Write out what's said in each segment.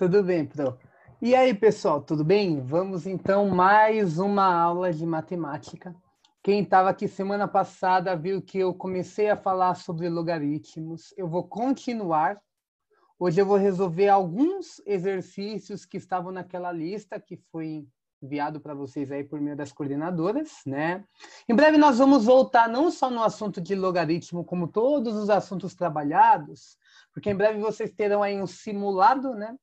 Tudo bem, Pro. E aí, pessoal, tudo bem? Vamos então mais uma aula de matemática. Quem estava aqui semana passada viu que eu comecei a falar sobre logaritmos. Eu vou continuar. Hoje eu vou resolver alguns exercícios que estavam naquela lista que foi enviado para vocês aí por meio das coordenadoras, né? Em breve nós vamos voltar não só no assunto de logaritmo, como todos os assuntos trabalhados, porque em breve vocês terão aí um simulado, né?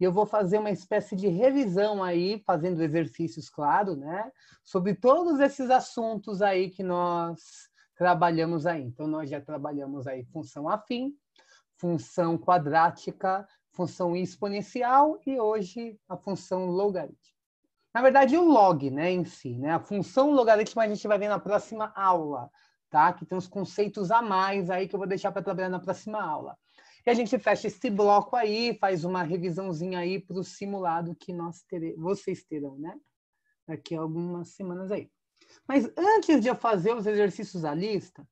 e eu vou fazer uma espécie de revisão aí, fazendo exercícios, claro, né? Sobre todos esses assuntos aí que nós trabalhamos aí. Então, nós já trabalhamos aí função afim, função quadrática, função exponencial e hoje a função logarítmica. Na verdade, o log, né, em si, né? A função logaritmo a gente vai ver na próxima aula, tá? Que tem uns conceitos a mais aí que eu vou deixar para trabalhar na próxima aula. E a gente fecha esse bloco aí, faz uma revisãozinha aí para o simulado que nós tere... vocês terão, né? Daqui a algumas semanas aí. Mas antes de eu fazer os exercícios da lista,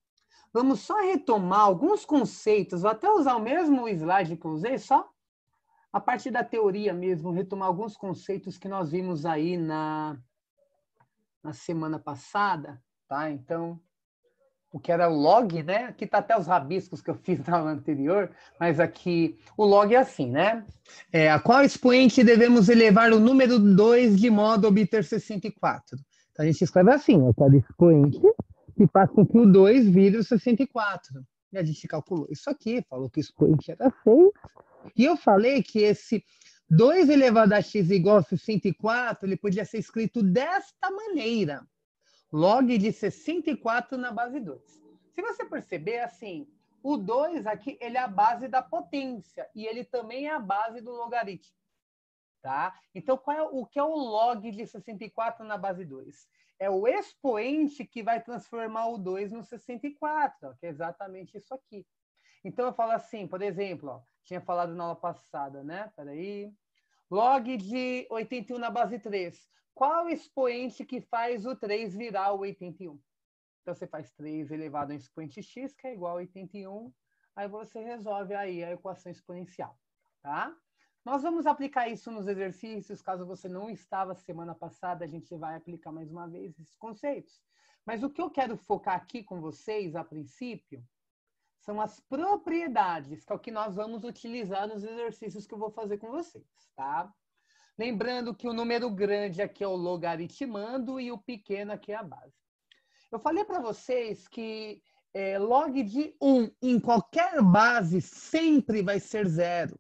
vamos só retomar alguns conceitos, vou até usar o mesmo slide que eu usei, só a parte da teoria mesmo, retomar alguns conceitos que nós vimos aí na, na semana passada, tá? Então, o que era o log, né? Aqui tá até os rabiscos que eu fiz na aula anterior, mas aqui o log é assim, né? É, a qual expoente devemos elevar o número 2 de modo a obter 64? Então a gente escreve assim, a qual expoente que faz com que o 2 vire o 64. E a gente calculou isso aqui, falou que o expoente era 6, e eu falei que esse 2 elevado a x igual a 64, ele podia ser escrito desta maneira log de 64 na base 2. Se você perceber, assim, o 2 aqui, ele é a base da potência e ele também é a base do logaritmo. Tá? Então, qual é, o que é o log de 64 na base 2? É o expoente que vai transformar o 2 no 64, ó, que é exatamente isso aqui. Então, eu falo assim, por exemplo, ó, tinha falado na aula passada, né? Peraí. aí. Log de 81 na base 3. Qual expoente que faz o 3 virar o 81? Então, você faz 3 elevado a um expoente x, que é igual a 81. Aí você resolve aí a equação exponencial, tá? Nós vamos aplicar isso nos exercícios. Caso você não estava semana passada, a gente vai aplicar mais uma vez esses conceitos. Mas o que eu quero focar aqui com vocês, a princípio, são as propriedades, que é o que nós vamos utilizar nos exercícios que eu vou fazer com vocês, tá? Lembrando que o número grande aqui é o logaritmando e o pequeno aqui é a base. Eu falei para vocês que é, log de 1 em qualquer base sempre vai ser zero,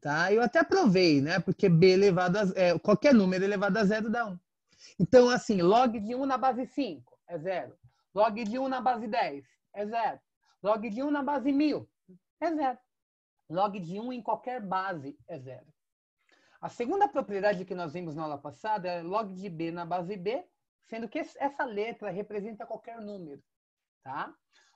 tá? Eu até provei, né? Porque b elevado a é, qualquer número elevado a zero dá 1. Então, assim, log de 1 na base 5 é zero. Log de 1 na base 10 é zero. Log de 1 na base 1000 é zero. Log de 1 em qualquer base é zero. A segunda propriedade que nós vimos na aula passada é log de b na base b, sendo que essa letra representa qualquer número. Tá?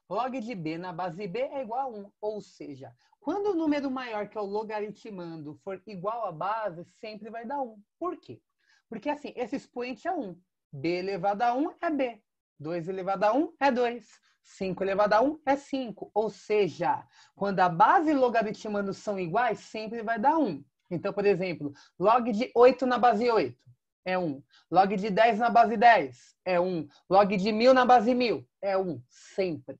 Log de b na base b é igual a 1, ou seja, quando o número maior que é o logaritmando for igual à base, sempre vai dar 1. Por quê? Porque assim, esse expoente é 1. b elevado a 1 é b. 2 elevado a 1 é 2. 5 elevado a 1 é 5. Ou seja, quando a base e logaritmando são iguais, sempre vai dar 1. Então, por exemplo, log de 8 na base 8 é 1. Log de 10 na base 10 é 1. Log de 1000 na base 1000 é 1. Sempre.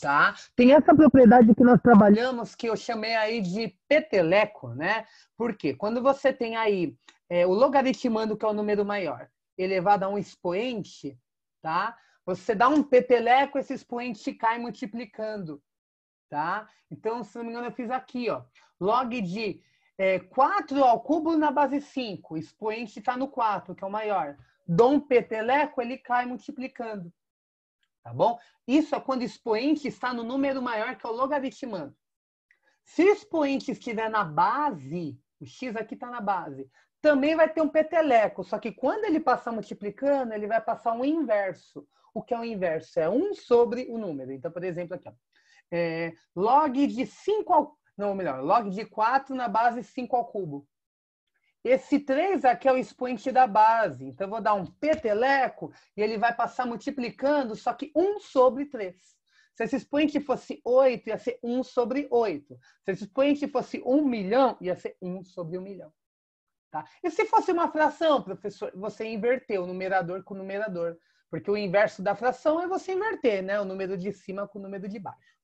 Tá? Tem essa propriedade que nós trabalhamos que eu chamei aí de peteleco, né? Porque quando você tem aí é, o logaritmando, que é o número maior, elevado a um expoente, tá? Você dá um peteleco, esse expoente cai multiplicando, tá? Então, se não me engano, eu fiz aqui, ó. Log de é, 4 ao cubo na base 5, expoente está no 4, que é o maior. Dou um peteleco, ele cai multiplicando, tá bom? Isso é quando o expoente está no número maior, que é o logaritmando. Se o expoente estiver na base, o x aqui está na base também vai ter um peteleco, só que quando ele passar multiplicando, ele vai passar um inverso. O que é um inverso? É 1 sobre o número. Então, por exemplo, aqui, ó, é, log de 5 ao... Não, melhor, log de 4 na base 5 ao cubo. Esse 3 aqui é o expoente da base. Então, eu vou dar um peteleco e ele vai passar multiplicando, só que 1 sobre 3. Se esse expoente fosse 8, ia ser 1 sobre 8. Se esse expoente fosse 1 milhão, ia ser 1 sobre 1 milhão. Tá? E se fosse uma fração, professor, você inverteu o numerador com o numerador, porque o inverso da fração é você inverter, né? O número de cima com o número de baixo.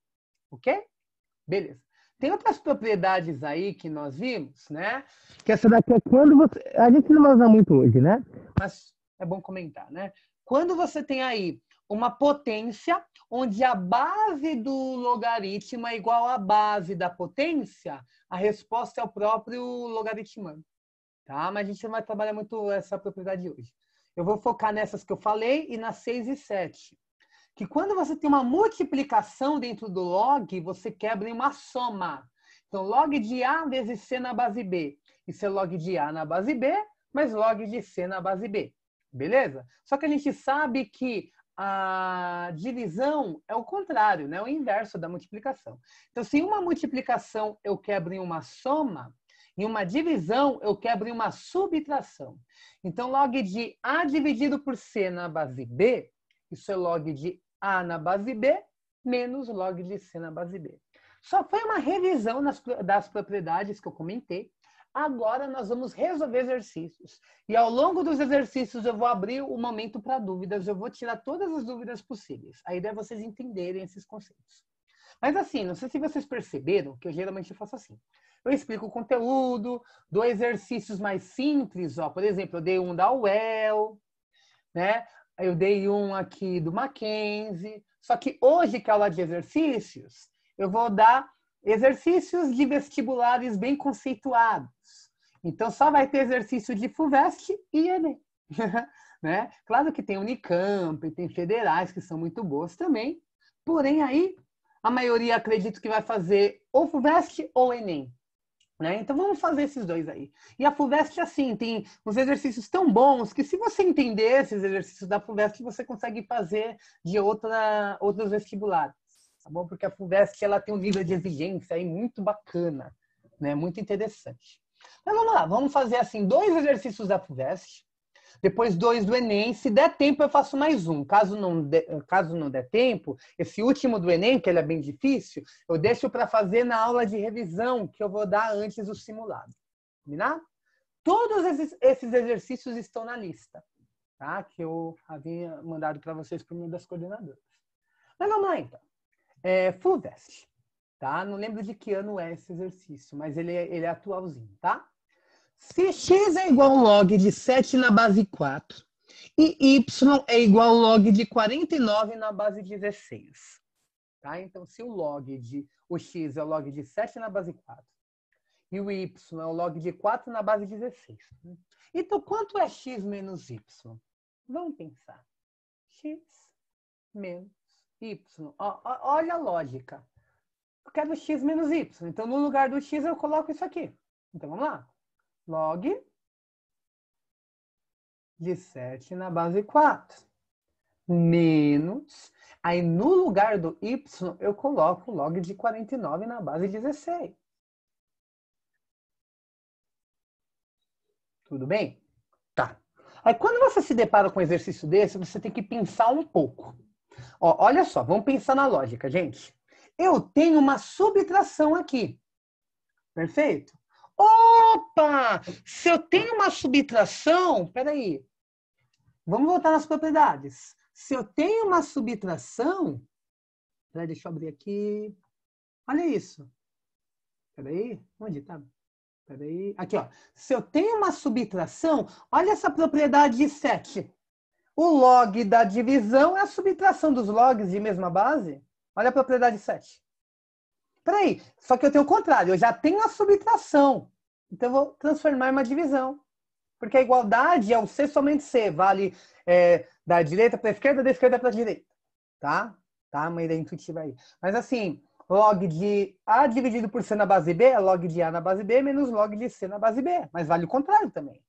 Ok? Beleza. Tem outras propriedades aí que nós vimos, né? Que essa daqui é quando você. A gente não vai usar muito hoje, né? Mas é bom comentar, né? Quando você tem aí uma potência onde a base do logaritmo é igual à base da potência, a resposta é o próprio logaritmo tá? Mas a gente não vai trabalhar muito essa propriedade hoje. Eu vou focar nessas que eu falei e nas 6 e 7. Que quando você tem uma multiplicação dentro do log, você quebra em uma soma. Então, log de A vezes C na base B. Isso é log de A na base B, mais log de C na base B. Beleza? Só que a gente sabe que a divisão é o contrário, né? É o inverso da multiplicação. Então, se uma multiplicação eu quebro em uma soma, em uma divisão, eu quebro em uma subtração. Então, log de A dividido por C na base B, isso é log de A na base B, menos log de C na base B. Só foi uma revisão nas, das propriedades que eu comentei. Agora nós vamos resolver exercícios. E ao longo dos exercícios eu vou abrir o um momento para dúvidas, eu vou tirar todas as dúvidas possíveis. A ideia é vocês entenderem esses conceitos. Mas assim, não sei se vocês perceberam que eu geralmente faço assim eu explico o conteúdo, dou exercícios mais simples, ó. Por exemplo, eu dei um da UEL, né? Eu dei um aqui do Mackenzie. Só que hoje, que é aula de exercícios, eu vou dar exercícios de vestibulares bem conceituados. Então, só vai ter exercício de FUVEST e ENEM. né? Claro que tem Unicamp, tem federais que são muito boas também. Porém, aí, a maioria acredito que vai fazer ou FUVEST ou ENEM. Né? Então vamos fazer esses dois aí. E a FUVEST, é assim, tem uns exercícios tão bons que se você entender esses exercícios da FUVEST, você consegue fazer de outra, outros vestibulares, tá bom? Porque a FUVEST, ela tem um nível de exigência aí muito bacana, né? Muito interessante. Mas vamos lá, vamos fazer, assim, dois exercícios da FUVEST, depois dois do Enem. Se der tempo, eu faço mais um. Caso não, de, caso não der tempo, esse último do Enem, que ele é bem difícil, eu deixo para fazer na aula de revisão, que eu vou dar antes do simulado. Combinado? Todos esses, esses exercícios estão na lista, tá? Que eu havia mandado para vocês por meio das coordenadoras. Mas vamos lá, então. É, Fulvest, tá? Não lembro de que ano é esse exercício, mas ele, é, ele é atualzinho, tá? Se x é igual ao log de 7 na base 4 e y é igual ao log de 49 na base 16. Tá? Então, se o log de o x é o log de 7 na base 4 e o y é o log de 4 na base 16. Né? Então, quanto é x menos y? Vamos pensar. x menos y. Ó, olha a lógica. Eu quero x menos y. Então, no lugar do x, eu coloco isso aqui. Então, vamos lá log de 7 na base 4. Menos. Aí, no lugar do y, eu coloco log de 49 na base 16. Tudo bem? Tá. Aí, quando você se depara com um exercício desse, você tem que pensar um pouco. Ó, olha só, vamos pensar na lógica, gente. Eu tenho uma subtração aqui. Perfeito? Opa! Se eu tenho uma subtração, peraí, vamos voltar nas propriedades. Se eu tenho uma subtração, peraí, deixa eu abrir aqui. Olha isso. Peraí, onde tá? Peraí. Aqui, ó. Se eu tenho uma subtração, olha essa propriedade de 7. O log da divisão é a subtração dos logs de mesma base. Olha a propriedade 7. Peraí, só que eu tenho o contrário, eu já tenho a subtração. Então eu vou transformar em uma divisão. Porque a igualdade é o C somente C, vale é, da direita para a esquerda, da esquerda para a direita. Tá? Tá? Uma ideia intuitiva aí. Mas assim, log de A dividido por C na base B é log de A na base B menos log de C na base B. Mas vale o contrário também.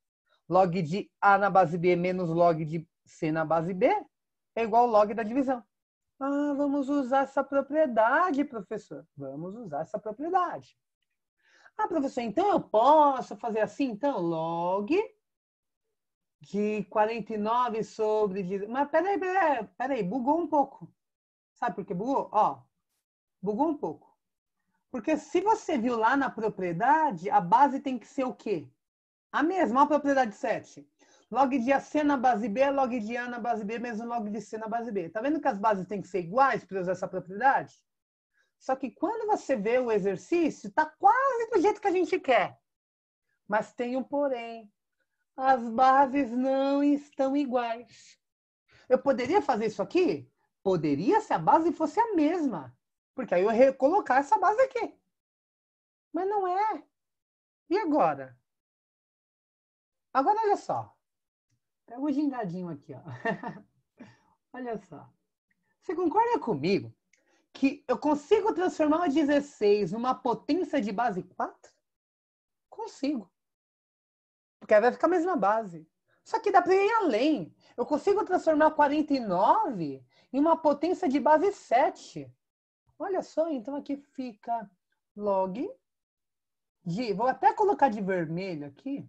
Log de A na base B menos log de C na base B é igual ao log da divisão. Ah, vamos usar essa propriedade, professor. Vamos usar essa propriedade. Ah, professor, então eu posso fazer assim? Então, log de 49 sobre. Mas peraí, peraí, peraí, bugou um pouco. Sabe por que bugou? Ó, bugou um pouco. Porque se você viu lá na propriedade, a base tem que ser o quê? A mesma, a propriedade 7 log de AC na base B, log de A na base B, mesmo log de C na base B. Está vendo que as bases têm que ser iguais para usar essa propriedade? Só que quando você vê o exercício, está quase do jeito que a gente quer. Mas tem um porém. As bases não estão iguais. Eu poderia fazer isso aqui? Poderia se a base fosse a mesma. Porque aí eu recolocar essa base aqui. Mas não é. E agora? Agora olha só. É um gingadinho aqui, ó. Olha só. Você concorda comigo que eu consigo transformar uma 16 numa potência de base 4? Consigo. Porque aí vai ficar a mesma base. Só que dá para ir além. Eu consigo transformar 49 em uma potência de base 7. Olha só, então aqui fica log de. Vou até colocar de vermelho aqui.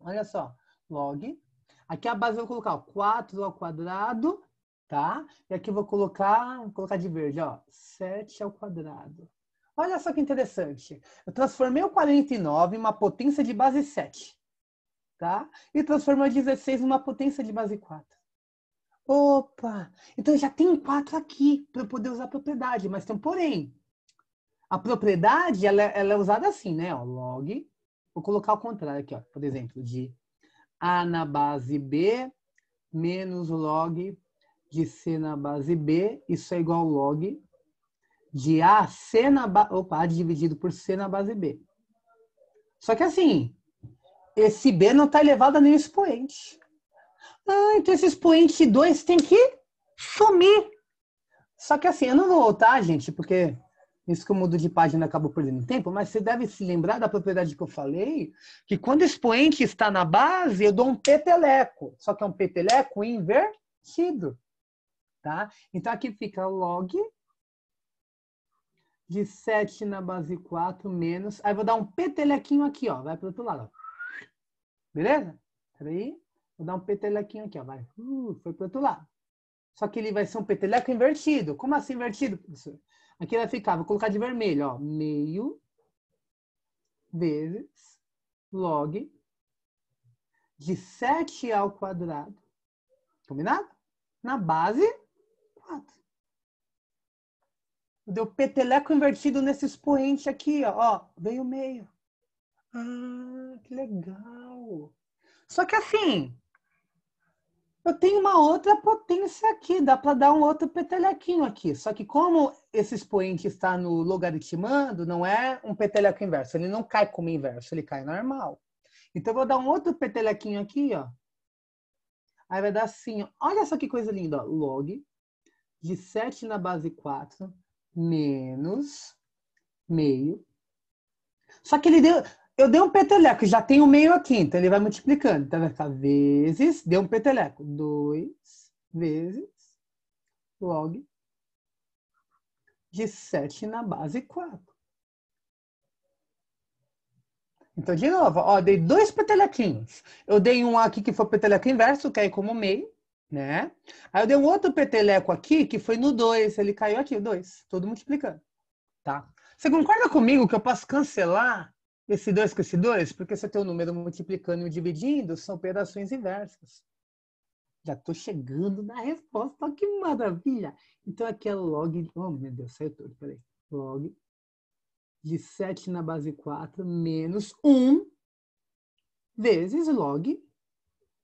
Olha só. Log Aqui a base eu vou colocar ó, 4 ao quadrado, tá? E aqui eu vou colocar, vou colocar de verde, ó, 7 ao quadrado. Olha só que interessante. Eu transformei o 49 em uma potência de base 7, tá? E transformei o 16 em uma potência de base 4. Opa! Então já tem 4 aqui para eu poder usar a propriedade, mas tem um porém. A propriedade, ela, é, ela é usada assim, né? Ó, log, vou colocar o contrário aqui, ó, por exemplo, de a na base B menos log de C na base B, isso é igual log de A, C na base... Opa, A dividido por C na base B. Só que assim, esse B não está elevado a nenhum expoente. Ah, então esse expoente 2 tem que sumir. Só que assim, eu não vou voltar, gente, porque isso que eu mudo de página acabo perdendo tempo, mas você deve se lembrar da propriedade que eu falei, que quando o expoente está na base, eu dou um peteleco, só que é um peteleco invertido. Tá? Então aqui fica log de 7 na base 4 menos. Aí vou dar um petelequinho aqui, ó, vai para o outro lado. Beleza? Peraí. Vou dar um petelequinho aqui, ó, vai. Uh, foi para o outro lado. Só que ele vai ser um peteleco invertido. Como assim invertido, professor? Aqui vai ficar, vou colocar de vermelho, ó, meio vezes log de 7 ao quadrado. Combinado? Na base 4. Deu peteleco invertido nesse expoente aqui, ó. ó veio meio. Ah, que legal. Só que assim, eu tenho uma outra potência aqui, dá para dar um outro petelequinho aqui. Só que como esse expoente está no logaritmando, não é um peteleco inverso, ele não cai como inverso, ele cai normal. Então eu vou dar um outro petelequinho aqui, ó. Aí vai dar assim, ó. olha só que coisa linda, ó. log de 7 na base 4 menos meio. Só que ele deu, eu dei um peteleco, já tem o um meio aqui, então ele vai multiplicando. Então vai ficar vezes, deu um peteleco. 2 vezes log de 7 na base 4. Então, de novo, ó, dei dois petelequinhos. Eu dei um aqui que foi peteleco inverso, que é aí como meio, né? Aí eu dei um outro peteleco aqui, que foi no 2, ele caiu aqui, o 2, todo multiplicando, tá? Você concorda comigo que eu posso cancelar esse 2 com esse 2, porque você tem o um número multiplicando e dividindo, são operações inversas. Já estou chegando na resposta, que maravilha! Então aqui é log, oh meu Deus, saiu tudo, peraí. Log de 7 na base 4 menos 1 vezes log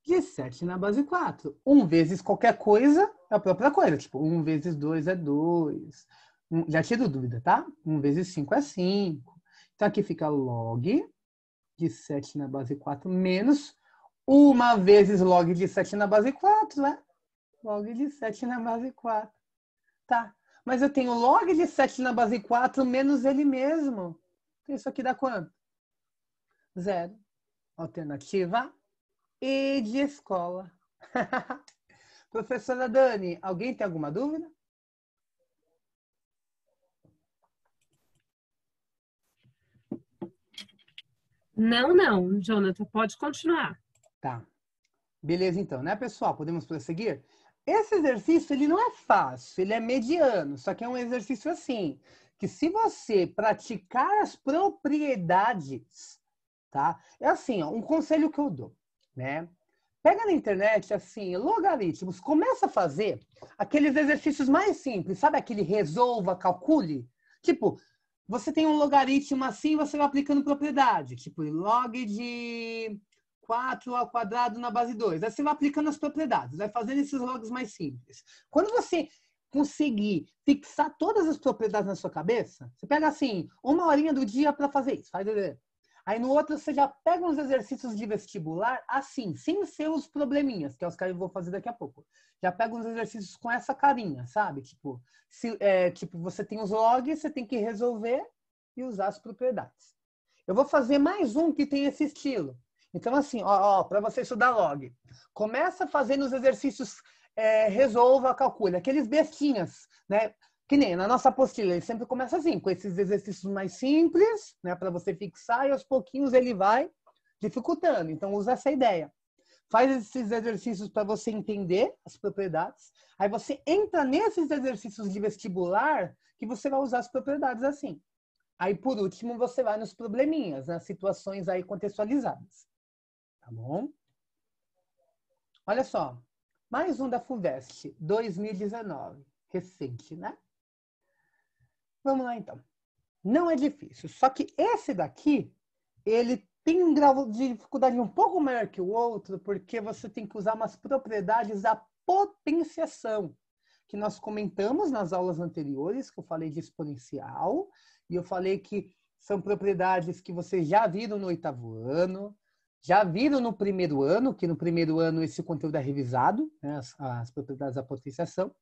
de 7 na base 4. 1 vezes qualquer coisa é a própria coisa, tipo 1 vezes 2 é 2. já tiro dúvida, tá? 1 vezes 5 é 5. Então aqui fica log de 7 na base 4 menos 1 vezes log de 7 na base 4, né? Log de 7 na base 4. Tá. Mas eu tenho log de 7 na base 4 menos ele mesmo. Então, isso aqui dá quanto? Zero. Alternativa E de escola. Professora Dani, alguém tem alguma dúvida? Não, não, Jonathan, pode continuar. Tá. Beleza, então, né, pessoal? Podemos prosseguir? Esse exercício, ele não é fácil, ele é mediano, só que é um exercício assim, que se você praticar as propriedades, tá? É assim, ó, um conselho que eu dou, né? Pega na internet, assim, logaritmos, começa a fazer aqueles exercícios mais simples, sabe aquele resolva, calcule? Tipo, você tem um logaritmo assim, você vai aplicando propriedade, tipo log de 4 ao quadrado na base 2. Aí você vai aplicando as propriedades, vai fazendo esses logs mais simples. Quando você conseguir fixar todas as propriedades na sua cabeça, você pega assim, uma horinha do dia para fazer isso. Faz Aí no outro você já pega uns exercícios de vestibular, assim, sem ser os probleminhas, que é os que eu vou fazer daqui a pouco. Já pega uns exercícios com essa carinha, sabe? Tipo, se, é, tipo você tem os logs, você tem que resolver e usar as propriedades. Eu vou fazer mais um que tem esse estilo. Então, assim, ó, ó para você estudar log. Começa fazendo os exercícios é, resolva, calcule, aqueles bestinhas, né? Que nem na nossa apostila, ele sempre começa assim, com esses exercícios mais simples, né, para você fixar, e aos pouquinhos ele vai dificultando. Então, usa essa ideia. Faz esses exercícios para você entender as propriedades. Aí você entra nesses exercícios de vestibular que você vai usar as propriedades assim. Aí, por último, você vai nos probleminhas, nas situações aí contextualizadas. Tá bom? Olha só. Mais um da FUVEST, 2019. Recente, né? Vamos lá então. Não é difícil, só que esse daqui, ele tem um grau de dificuldade um pouco maior que o outro, porque você tem que usar umas propriedades da potenciação, que nós comentamos nas aulas anteriores, que eu falei de exponencial, e eu falei que são propriedades que vocês já viram no oitavo ano, já viram no primeiro ano, que no primeiro ano esse conteúdo é revisado, né, as, as, propriedades da potenciação,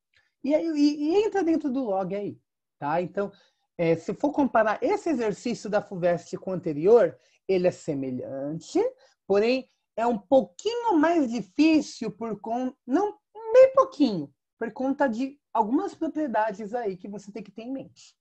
e, aí, e, e entra dentro do log aí. Tá? Então, é, se for comparar esse exercício da FUVEST com o anterior, ele é semelhante, porém é um pouquinho mais difícil por conta, não, bem pouquinho, por conta de algumas propriedades aí que você tem que ter em mente.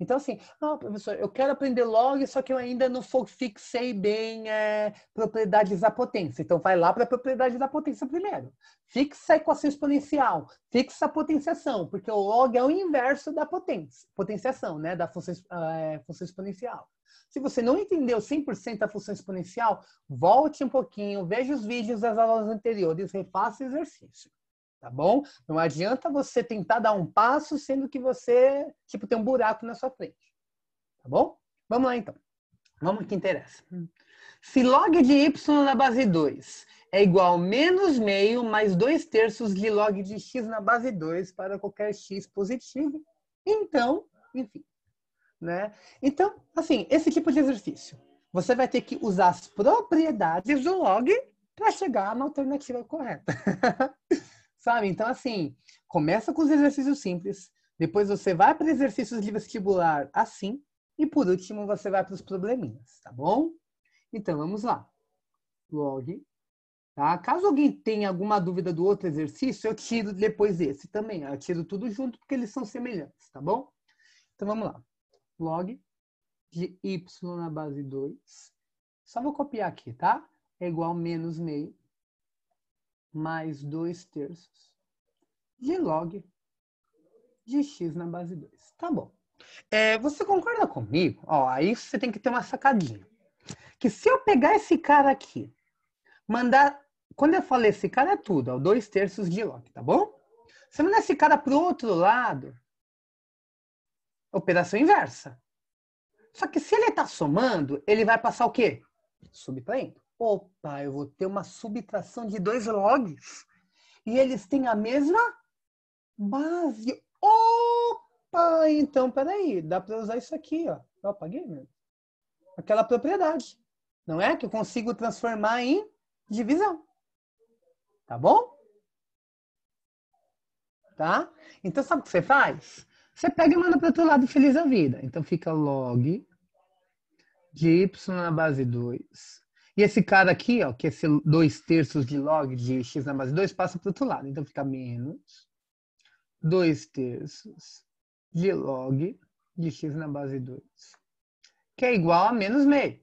Então, assim, ah, professor, eu quero aprender log, só que eu ainda não fixei bem é, propriedades da potência. Então, vai lá para a propriedade da potência primeiro. Fixa a equação exponencial, fixa a potenciação, porque o log é o inverso da potência, potenciação, né, da função, ah, é, função exponencial. Se você não entendeu 100% da função exponencial, volte um pouquinho, veja os vídeos das aulas anteriores, refaça o exercício tá bom? Não adianta você tentar dar um passo sendo que você, tipo, tem um buraco na sua frente, tá bom? Vamos lá então. Vamos que interessa. Se log de y na base 2 é igual a menos meio mais 2 terços de log de x na base 2 para qualquer x positivo, então, enfim. Né? Então, assim, esse tipo de exercício, você vai ter que usar as propriedades do log para chegar na alternativa correta. sabe? Então, assim, começa com os exercícios simples, depois você vai para exercícios de vestibular assim, e por último você vai para os probleminhas, tá bom? Então, vamos lá. Log. Tá? Caso alguém tenha alguma dúvida do outro exercício, eu tiro depois esse também. Eu tiro tudo junto porque eles são semelhantes, tá bom? Então, vamos lá. Log de y na base 2. Só vou copiar aqui, tá? É igual a menos meio mais 2 terços de log de x na base 2. Tá bom. É, você concorda comigo? Ó, aí você tem que ter uma sacadinha. Que se eu pegar esse cara aqui, mandar. Quando eu falei esse cara é tudo, ó, dois terços de log, tá bom? Se eu mandar esse cara pro outro lado, operação inversa. Só que se ele está somando, ele vai passar o quê? Subtraindo opa, eu vou ter uma subtração de dois logs e eles têm a mesma base. Opa, então peraí, dá para usar isso aqui, ó. Eu apaguei mesmo. Aquela propriedade, não é? Que eu consigo transformar em divisão. Tá bom? Tá? Então sabe o que você faz? Você pega e manda para o outro lado feliz a vida. Então fica log de y na base 2 e esse cara aqui, ó, que é esse 2 terços de log de x na base 2, passa para o outro lado. Então fica menos 2 terços de log de x na base 2, que é igual a menos meio.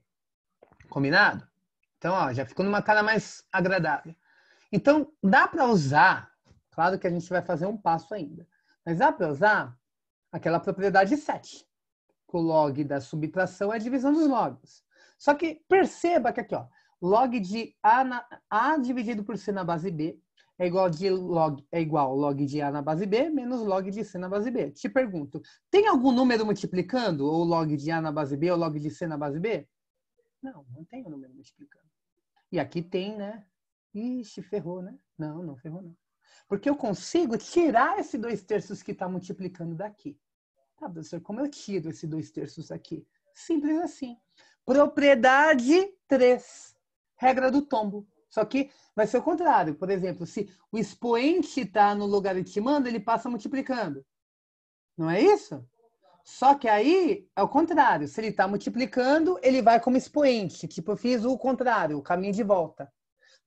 Combinado? Então, ó, já ficou numa cara mais agradável. Então, dá para usar, claro que a gente vai fazer um passo ainda, mas dá para usar aquela propriedade 7, que o log da subtração é a divisão dos logs. Só que perceba que aqui, ó, log de A, na, A dividido por C na base B é igual de log é igual log de A na base B menos log de C na base B. Te pergunto, tem algum número multiplicando ou log de A na base B ou log de C na base B? Não, não tem um número multiplicando. E aqui tem, né? Ixi, ferrou, né? Não, não ferrou não. Porque eu consigo tirar esse 2 terços que está multiplicando daqui. Tá, professor, como eu tiro esse 2 terços aqui? Simples assim. Propriedade 3, regra do tombo. Só que vai ser o contrário. Por exemplo, se o expoente está no lugar logaritmando, ele passa multiplicando. Não é isso? Só que aí é o contrário. Se ele está multiplicando, ele vai como expoente. Tipo, eu fiz o contrário, o caminho de volta.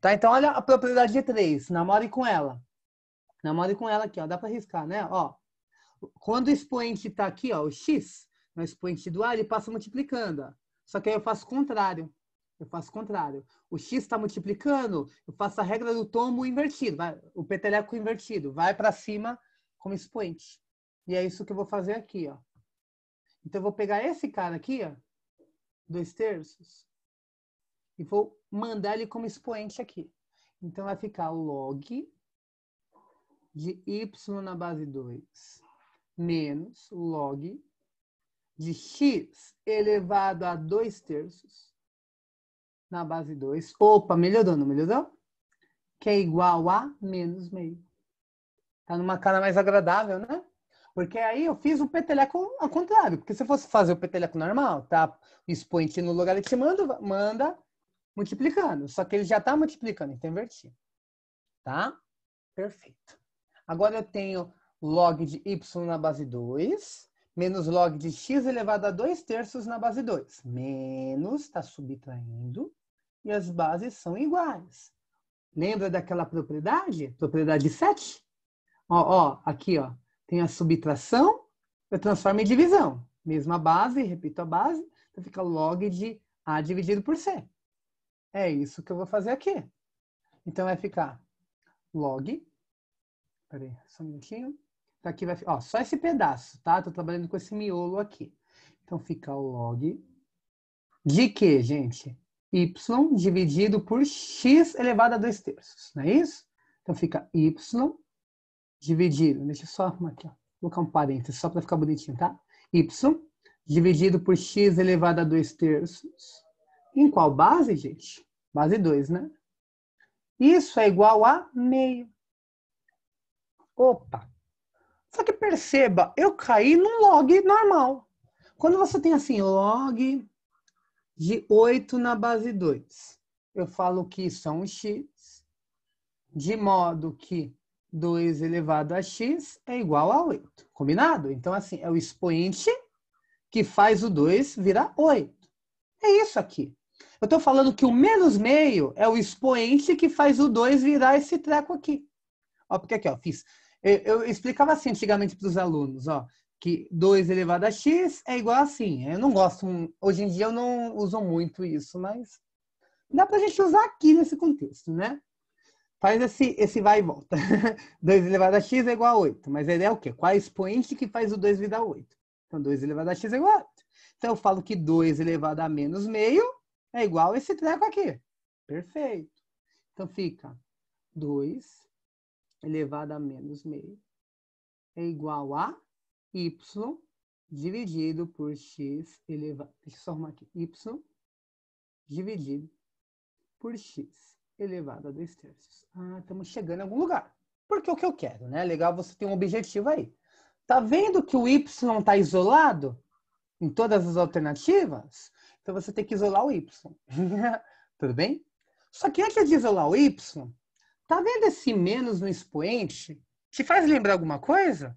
Tá? Então, olha a propriedade 3. Namore com ela. Namore com ela aqui, ó. Dá para riscar, né? Ó. Quando o expoente está aqui, ó, o x, no né, expoente do A, ele passa multiplicando. Ó. Só que aí eu faço o contrário. Eu faço o contrário. O x está multiplicando, eu faço a regra do tombo invertido, vai, o peteleco invertido, vai para cima como expoente. E é isso que eu vou fazer aqui, ó. Então eu vou pegar esse cara aqui, ó, dois terços, e vou mandar ele como expoente aqui. Então vai ficar log de y na base 2 menos log de x elevado a 2 terços na base 2. Opa, melhorou, não melhorou? Que é igual a menos meio. Tá numa cara mais agradável, né? Porque aí eu fiz o peteleco ao contrário. Porque se eu fosse fazer o peteleco normal, tá? O expoente no logaritmo, manda multiplicando. Só que ele já tá multiplicando, então inverti. Tá? Perfeito. Agora eu tenho log de y na base 2 menos log de x elevado a 2 terços na base 2. Menos, está subtraindo, e as bases são iguais. Lembra daquela propriedade? Propriedade 7? Ó, ó, aqui ó, tem a subtração, eu transformo em divisão. Mesma base, repito a base, então fica log de A dividido por C. É isso que eu vou fazer aqui. Então vai ficar log, peraí, só um minutinho, então aqui vai ó, só esse pedaço, tá? Tô trabalhando com esse miolo aqui. Então fica o log de que, gente? Y dividido por x elevado a 2 terços, não é isso? Então fica y dividido, deixa eu só arrumar aqui, ó. colocar um parênteses só para ficar bonitinho, tá? Y dividido por x elevado a 2 terços. Em qual base, gente? Base 2, né? Isso é igual a meio. Opa, só que perceba, eu caí num log normal. Quando você tem assim, log de 8 na base 2, eu falo que isso é um x, de modo que 2 elevado a x é igual a 8. Combinado? Então, assim, é o expoente que faz o 2 virar 8. É isso aqui. Eu estou falando que o menos meio é o expoente que faz o 2 virar esse treco aqui. Ó, porque aqui, ó, fiz eu, explicava assim antigamente para os alunos, ó, que 2 elevado a x é igual a assim. Eu não gosto, hoje em dia eu não uso muito isso, mas dá para a gente usar aqui nesse contexto, né? Faz esse, esse vai e volta. 2 elevado a x é igual a 8, mas ele é o quê? Qual é o expoente que faz o 2 virar 8? Então, 2 elevado a x é igual a 8. Então, eu falo que 2 elevado a menos meio é igual a esse treco aqui. Perfeito. Então, fica 2 elevado a menos meio é igual a y dividido por x elevado. Deixa eu só arrumar aqui. y dividido por x elevado a 2 terços. Ah, estamos chegando em algum lugar. Porque é o que eu quero, né? Legal, você tem um objetivo aí. Tá vendo que o y está isolado em todas as alternativas? Então você tem que isolar o y. Tudo bem? Só que antes de isolar o y, Tá vendo esse menos no expoente? Te faz lembrar alguma coisa?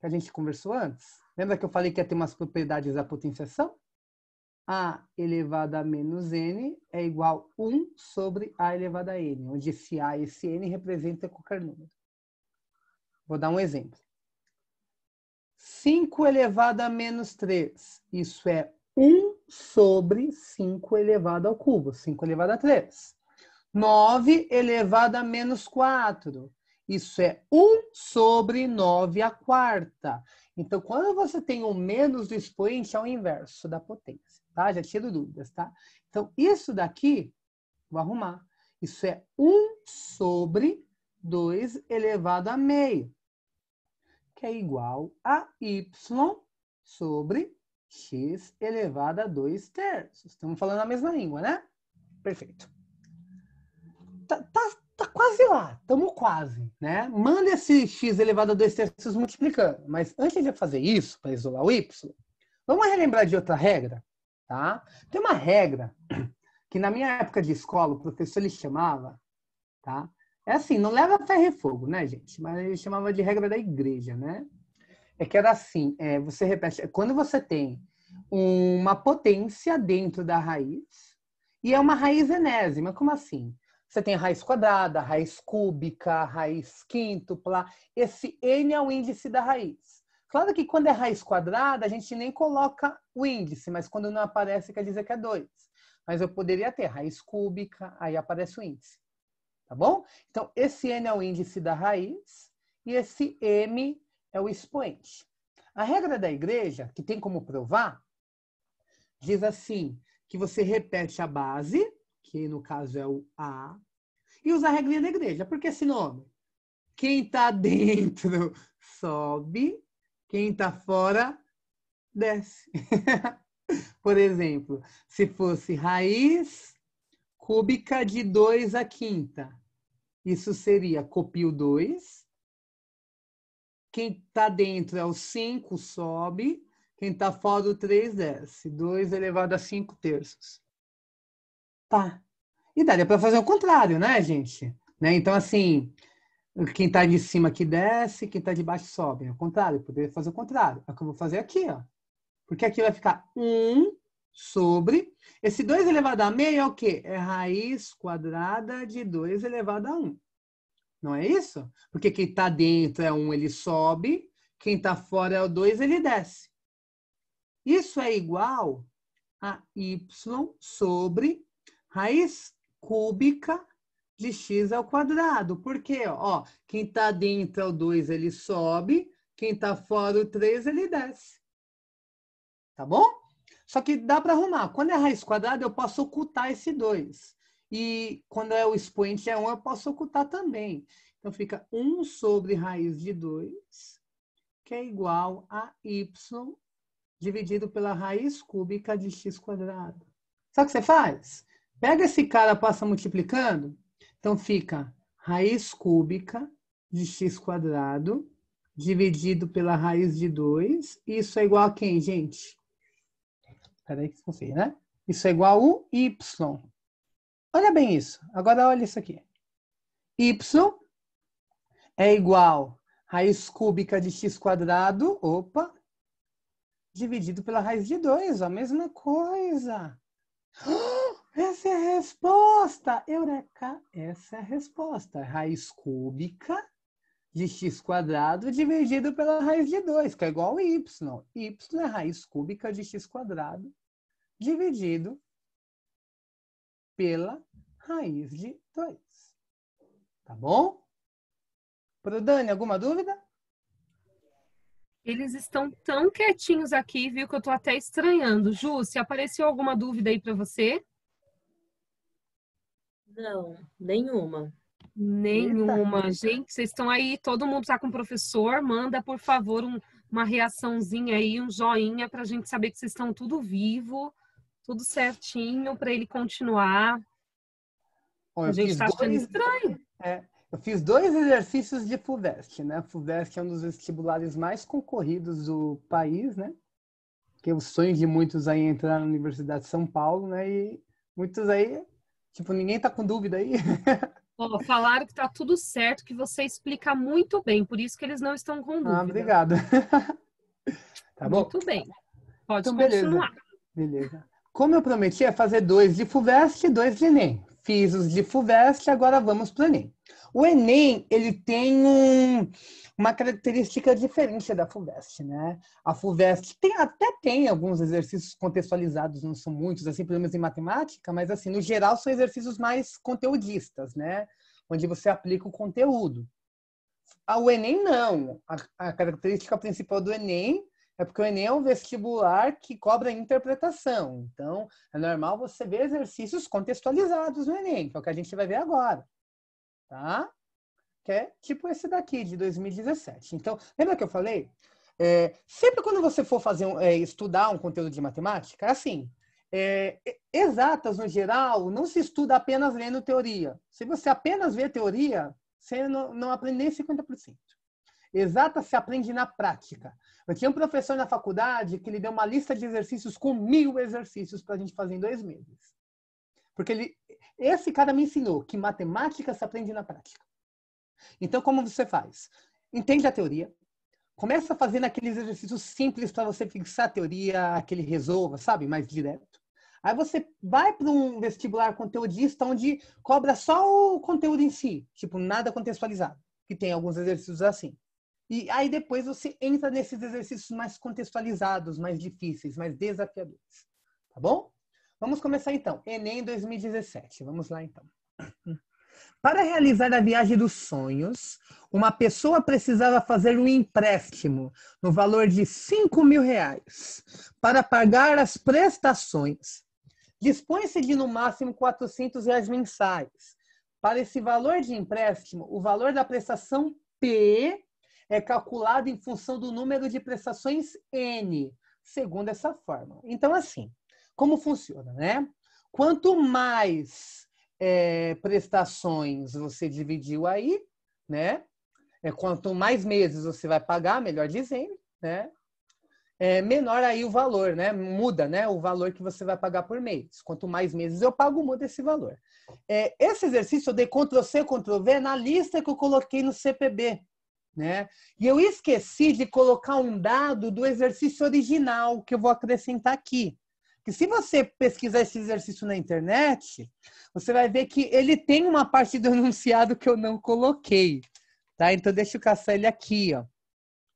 Que a gente conversou antes? Lembra que eu falei que ia ter umas propriedades da potenciação? A elevado a menos n é igual a 1 sobre A elevado a n, onde esse A e esse n representam qualquer número. Vou dar um exemplo. 5 elevado a menos 3, isso é 1 sobre 5 elevado ao cubo, 5 elevado a 3. 9 elevado a menos 4. Isso é 1 sobre 9 a quarta. Então, quando você tem o menos do expoente, é o inverso da potência, tá? Já tiro dúvidas, tá? Então, isso daqui, vou arrumar. Isso é 1 sobre 2 elevado a meio, que é igual a y sobre x elevado a 2 terços. Estamos falando a mesma língua, né? Perfeito tá, tá, tá quase lá, estamos quase, né? Manda esse x elevado a 2 terços multiplicando. Mas antes de fazer isso, para isolar o y, vamos relembrar de outra regra, tá? Tem uma regra que na minha época de escola o professor ele chamava, tá? É assim, não leva ferro e fogo, né, gente? Mas ele chamava de regra da igreja, né? É que era assim, é, você repete, quando você tem uma potência dentro da raiz, e é uma raiz enésima, como assim? Você tem raiz quadrada, raiz cúbica, raiz quíntupla. Esse n é o índice da raiz. Claro que quando é raiz quadrada, a gente nem coloca o índice, mas quando não aparece, quer dizer que é 2. Mas eu poderia ter raiz cúbica, aí aparece o índice. Tá bom? Então, esse n é o índice da raiz e esse m é o expoente. A regra da igreja, que tem como provar, diz assim, que você repete a base que no caso é o A, e usar a regrinha da igreja. Por que esse nome? Quem está dentro sobe, quem está fora desce. Por exemplo, se fosse raiz cúbica de 2 à quinta, isso seria copio 2. Quem está dentro é o 5, sobe. Quem está fora do 3, desce. 2 elevado a 5 terços. Tá. E daria para fazer o contrário, né, gente? Né? Então, assim, quem está de cima que desce, quem está de baixo sobe. É o contrário, eu poderia fazer o contrário. É o que eu vou fazer aqui, ó. Porque aqui vai ficar 1 sobre. Esse 2 elevado a meio é o quê? É raiz quadrada de 2 elevado a 1. Não é isso? Porque quem está dentro é 1, ele sobe. Quem está fora é o 2, ele desce. Isso é igual a y sobre raiz cúbica de x ao quadrado. Porque, ó, quem está dentro é o 2, ele sobe, quem está fora o 3, ele desce. Tá bom? Só que dá para arrumar. Quando é raiz quadrada, eu posso ocultar esse 2. E quando é o expoente é 1, um, eu posso ocultar também. Então, fica 1 sobre raiz de 2, que é igual a y dividido pela raiz cúbica de x quadrado. Sabe o que você faz? Pega esse cara, passa multiplicando. Então fica raiz cúbica de x quadrado dividido pela raiz de 2. Isso é igual a quem, gente? Peraí que ficou né? Isso é igual a y. Olha bem isso. Agora olha isso aqui. y é igual a raiz cúbica de x quadrado, opa, dividido pela raiz de 2, a mesma coisa. Oh! Essa é a resposta! Eureka! Essa é a resposta. Raiz cúbica de x quadrado dividido pela raiz de 2, que é igual a y. y é raiz cúbica de x quadrado dividido pela raiz de 2. Tá bom? Pro Dani, alguma dúvida? Eles estão tão quietinhos aqui, viu, que eu tô até estranhando. Ju, se apareceu alguma dúvida aí para você? Não, nenhuma. Nenhuma. Eita. Gente, vocês estão aí, todo mundo está com o professor, manda, por favor, um, uma reaçãozinha aí, um joinha, para a gente saber que vocês estão tudo vivo, tudo certinho, para ele continuar. Bom, a gente está achando dois... estranho. É, eu fiz dois exercícios de FUVEST, né? FUVEST é um dos vestibulares mais concorridos do país, né? Porque o sonho de muitos aí é entrar na Universidade de São Paulo, né? E muitos aí Tipo, ninguém tá com dúvida aí? oh, falaram que tá tudo certo, que você explica muito bem, por isso que eles não estão com ah, dúvida. Ah, obrigado. tá bom? Muito bem. Pode então, continuar. Beleza. beleza. Como eu prometi, é fazer dois de FUVEST e dois de ENEM. Fiz os de FUVEST, agora vamos pro ENEM. O ENEM, ele tem um uma característica diferente da FUVEST, né? A FUVEST tem, até tem alguns exercícios contextualizados, não são muitos, assim, pelo menos em matemática, mas, assim, no geral são exercícios mais conteudistas, né? Onde você aplica o conteúdo. O Enem, não. A, a característica principal do Enem é porque o Enem é um vestibular que cobra interpretação. Então, é normal você ver exercícios contextualizados no Enem, que é o que a gente vai ver agora. Tá? que é tipo esse daqui de 2017. Então, lembra que eu falei? É, sempre quando você for fazer um, é, estudar um conteúdo de matemática, é assim, é, exatas no geral não se estuda apenas lendo teoria. Se você apenas vê teoria, você não, não aprende nem 50%. Exata se aprende na prática. Eu tinha um professor na faculdade que ele deu uma lista de exercícios com mil exercícios para a gente fazer em dois meses. Porque ele, esse cara me ensinou que matemática se aprende na prática. Então, como você faz? Entende a teoria, começa fazendo aqueles exercícios simples para você fixar a teoria, aquele resolva, sabe? Mais direto. Aí você vai para um vestibular conteudista onde cobra só o conteúdo em si, tipo, nada contextualizado, que tem alguns exercícios assim. E aí depois você entra nesses exercícios mais contextualizados, mais difíceis, mais desafiadores. Tá bom? Vamos começar então. Enem 2017. Vamos lá então. Para realizar a viagem dos sonhos, uma pessoa precisava fazer um empréstimo no valor de 5 mil reais para pagar as prestações. Dispõe-se de no máximo 400 reais mensais. Para esse valor de empréstimo, o valor da prestação P é calculado em função do número de prestações N, segundo essa fórmula. Então, assim, como funciona, né? Quanto mais é, prestações você dividiu aí, né? É, quanto mais meses você vai pagar, melhor dizendo, né? É, menor aí o valor, né? Muda, né? O valor que você vai pagar por mês. Quanto mais meses eu pago, muda esse valor. É, esse exercício eu dei Ctrl C, Ctrl V na lista que eu coloquei no CPB, né? E eu esqueci de colocar um dado do exercício original que eu vou acrescentar aqui que se você pesquisar esse exercício na internet, você vai ver que ele tem uma parte do enunciado que eu não coloquei, tá? Então deixa eu caçar ele aqui, ó.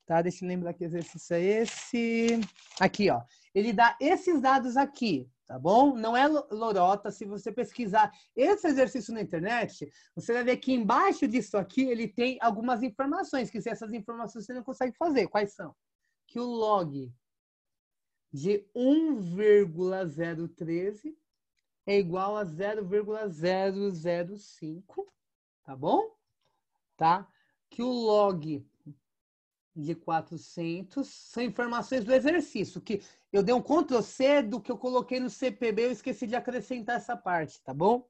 Tá? Deixa eu lembrar que exercício é esse. Aqui, ó. Ele dá esses dados aqui, tá bom? Não é lorota. Se você pesquisar esse exercício na internet, você vai ver que embaixo disso aqui ele tem algumas informações, que se essas informações você não consegue fazer. Quais são? Que o log de 1,013 é igual a 0,005, tá bom? Tá? Que o log de 400 são informações do exercício, que eu dei um Ctrl C do que eu coloquei no CPB, eu esqueci de acrescentar essa parte, tá bom?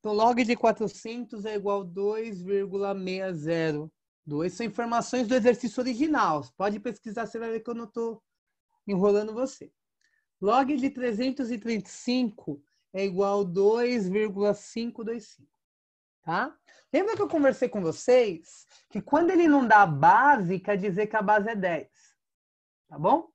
Então, log de 400 é igual a 2,602. São informações do exercício original. Pode pesquisar, você vai ver que eu não estou enrolando você. Log de 335 é igual a 2,525, tá? Lembra que eu conversei com vocês que quando ele não dá a base, quer dizer que a base é 10, tá bom?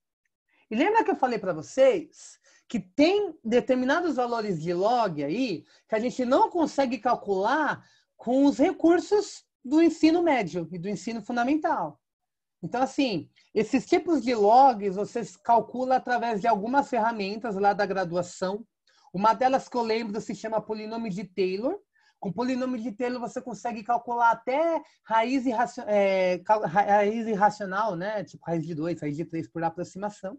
E lembra que eu falei para vocês que tem determinados valores de log aí que a gente não consegue calcular com os recursos do ensino médio e do ensino fundamental. Então, assim, esses tipos de logs você calcula através de algumas ferramentas lá da graduação. Uma delas que eu lembro se chama polinômio de Taylor. Com polinômio de Taylor você consegue calcular até raiz, é, raiz irracional, né? Tipo raiz de 2, raiz de 3 por aproximação.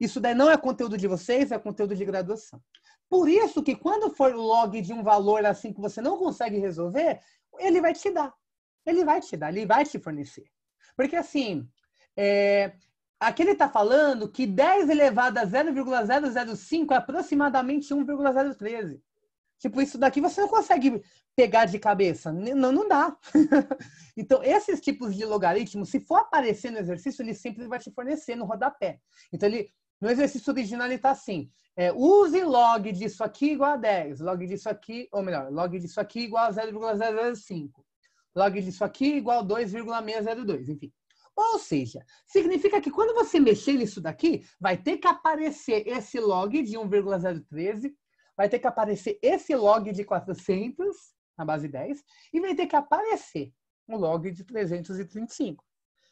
Isso daí não é conteúdo de vocês, é conteúdo de graduação. Por isso que quando for o log de um valor assim que você não consegue resolver, ele vai te dar. Ele vai te dar, ele vai te fornecer. Porque assim, é, aqui ele está falando que 10 elevado a 0,005 é aproximadamente 1,013. Tipo, isso daqui você não consegue pegar de cabeça. Não, não dá. então, esses tipos de logaritmos, se for aparecer no exercício, ele sempre vai te fornecer no rodapé. Então, ele, no exercício original, ele está assim. É, use log disso aqui igual a 10. Log disso aqui, ou melhor, log disso aqui igual a 0,005. Log disso aqui igual a 2,602. Enfim. Ou seja, significa que quando você mexer nisso daqui, vai ter que aparecer esse log de 1,013, vai ter que aparecer esse log de 400 na base 10 e vai ter que aparecer um log de 335.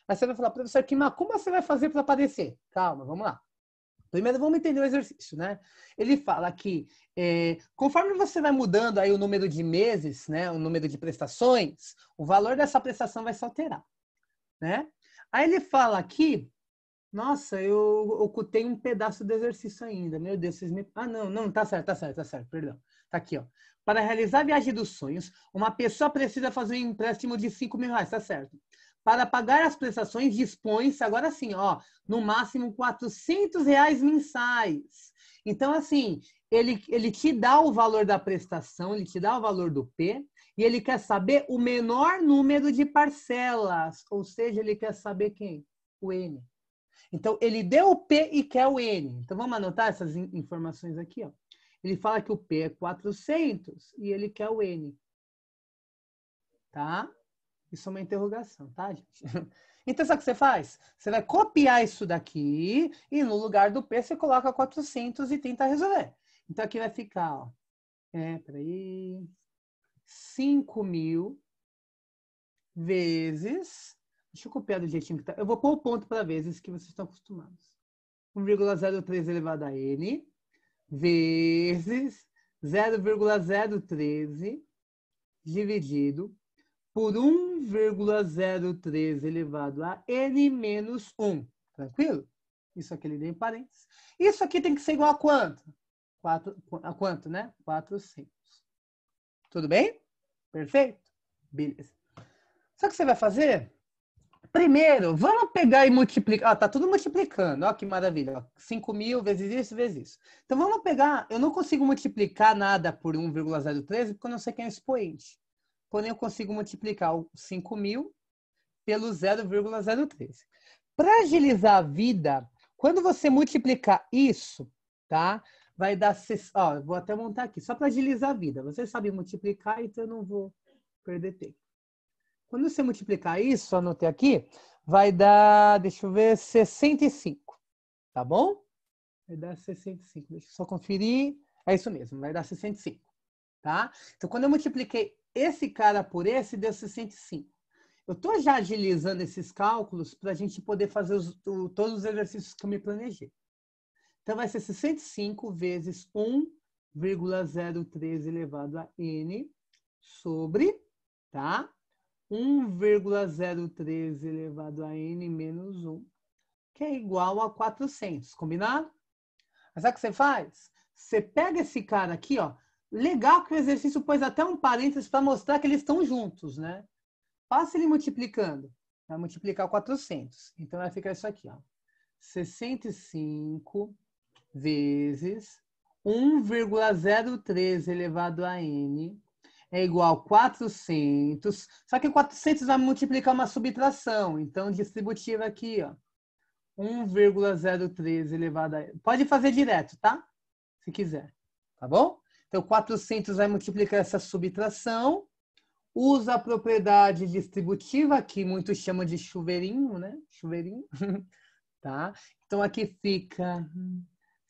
Aí você vai falar, professor, que como você vai fazer para aparecer? Calma, vamos lá. Primeiro vamos entender o exercício, né? Ele fala que é, conforme você vai mudando aí o número de meses, né, o número de prestações, o valor dessa prestação vai se alterar, né? Aí ele fala aqui, nossa, eu ocultei um pedaço do exercício ainda. Meu Deus, vocês me. Ah, não, não, tá certo, tá certo, tá certo, perdão. Tá aqui, ó. Para realizar a viagem dos sonhos, uma pessoa precisa fazer um empréstimo de 5 mil reais, tá certo. Para pagar as prestações, dispõe-se, agora sim, ó, no máximo 400 reais mensais. Então, assim, ele, ele te dá o valor da prestação, ele te dá o valor do P, e ele quer saber o menor número de parcelas, ou seja, ele quer saber quem? O N. Então, ele deu o P e quer o N. Então, vamos anotar essas informações aqui. Ó. Ele fala que o P é 400 e ele quer o N. Tá? Isso é uma interrogação, tá, gente? Então, sabe o que você faz? Você vai copiar isso daqui e no lugar do P você coloca 400 e tenta resolver. Então, aqui vai ficar, ó. É, peraí. 5 mil vezes. Deixa eu copiar do jeitinho que tá. Eu vou pôr o ponto para vezes que vocês estão acostumados. 1,03 elevado a n vezes 0,013 dividido por 1,03 elevado a n menos 1. Tranquilo? Isso aqui ele deu em parênteses. Isso aqui tem que ser igual a quanto? Quatro a quanto, né? 400. Tudo bem? Perfeito? Beleza. Só que você vai fazer? Primeiro, vamos pegar e multiplicar. Ah, tá tudo multiplicando. Ó, que maravilha. Ó, 5 mil vezes isso, vezes isso. Então vamos pegar. Eu não consigo multiplicar nada por 1,013 porque eu não sei quem é o expoente. Porém, eu consigo multiplicar o 5 mil pelo 0,013. Para agilizar a vida, quando você multiplicar isso, tá? vai dar. Ó, vou até montar aqui, só para agilizar a vida. Vocês sabem multiplicar, então eu não vou perder tempo. Quando você multiplicar isso, anotei aqui, vai dar, deixa eu ver, 65. Tá bom? Vai dar 65. Deixa eu só conferir. É isso mesmo, vai dar 65. Tá? Então, quando eu multipliquei esse cara por esse, deu 65. Eu estou já agilizando esses cálculos para a gente poder fazer os, o, todos os exercícios que eu me planejei. Então, vai ser 65 vezes 1,03 elevado a n sobre, tá? 1,03 elevado a n menos 1, que é igual a 400, combinado? Mas sabe o que você faz? Você pega esse cara aqui, ó. Legal que o exercício pôs até um parênteses para mostrar que eles estão juntos, né? Passa ele multiplicando. Vai multiplicar 400. Então vai ficar isso aqui, ó. 65 vezes 1,03 elevado a n é igual a 400. Só que 400 vai multiplicar uma subtração. Então, distributiva aqui, ó. 1,03 elevado a n. Pode fazer direto, tá? Se quiser. Tá bom? Então, 400 vai multiplicar essa subtração. Usa a propriedade distributiva, que muitos chamam de chuveirinho, né? Chuveirinho. tá? Então, aqui fica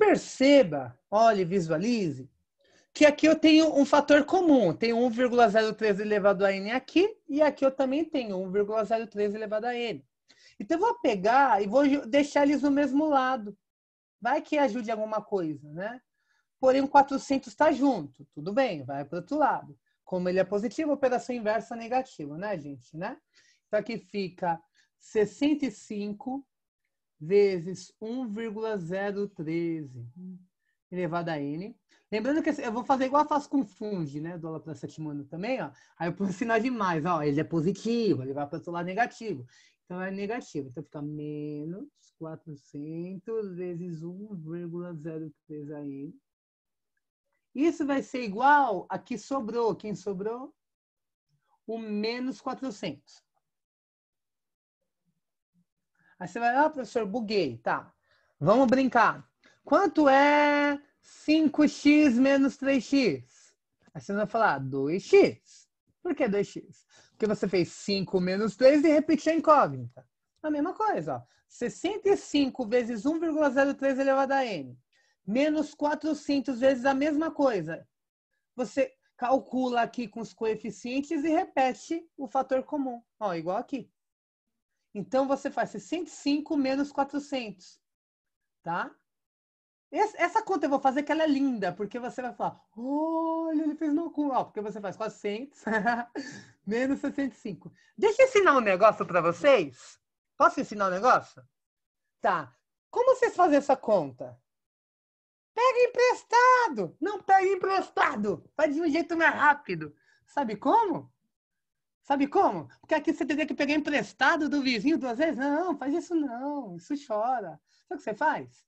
perceba, olhe, visualize, que aqui eu tenho um fator comum. tem 1,03 elevado a n aqui, e aqui eu também tenho 1,03 elevado a n. Então, eu vou pegar e vou deixar eles no mesmo lado. Vai que ajude alguma coisa, né? Porém, o 400 está junto. Tudo bem, vai para o outro lado. Como ele é positivo, a operação inversa é negativa, né, gente? Né? Então, aqui fica 65 vezes 1,013 elevado a n. Lembrando que eu vou fazer igual eu faço com funge, né? Dólar para satimano também, ó. Aí eu pus sinal de mais, ó. Ele é positivo, ele vai para o lado negativo. Então é negativo. Então fica menos 400 vezes 1,03 a n. Isso vai ser igual a que sobrou. Quem sobrou? O menos 400. Aí você vai, ah, professor, buguei. Tá. Vamos brincar. Quanto é 5x menos 3x? Aí você vai falar 2x. Por que 2x? Porque você fez 5 menos 3 e repetiu a incógnita. A mesma coisa, ó. 65 vezes 1,03 elevado a n. Menos 400 vezes a mesma coisa. Você calcula aqui com os coeficientes e repete o fator comum. Ó, igual aqui. Então, você faz 605 menos 400, tá? Essa conta eu vou fazer que ela é linda, porque você vai falar, olha, ele fez com, Ó, porque você faz 400 menos 65. Deixa eu ensinar um negócio para vocês. Posso ensinar um negócio? Tá. Como vocês fazem essa conta? Pega emprestado! Não pega emprestado! Faz de um jeito mais rápido. Sabe como? Sabe como? Porque aqui você teria que pegar emprestado do vizinho duas vezes. Não, faz isso não, isso chora. Sabe o que você faz?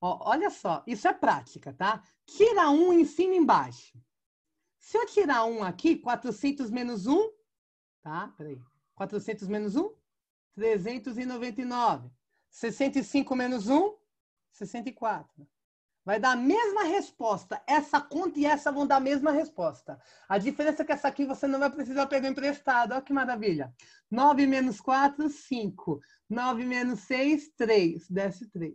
Ó, olha só, isso é prática, tá? Tira um em cima e embaixo. Se eu tirar um aqui, 400 menos um, tá? Peraí. 400 menos um, 399. 65 menos 1, 64. Vai dar a mesma resposta. Essa conta e essa vão dar a mesma resposta. A diferença é que essa aqui você não vai precisar pegar emprestado. Olha que maravilha. 9 menos 4, 5. 9 menos 6, 3. Desce 3.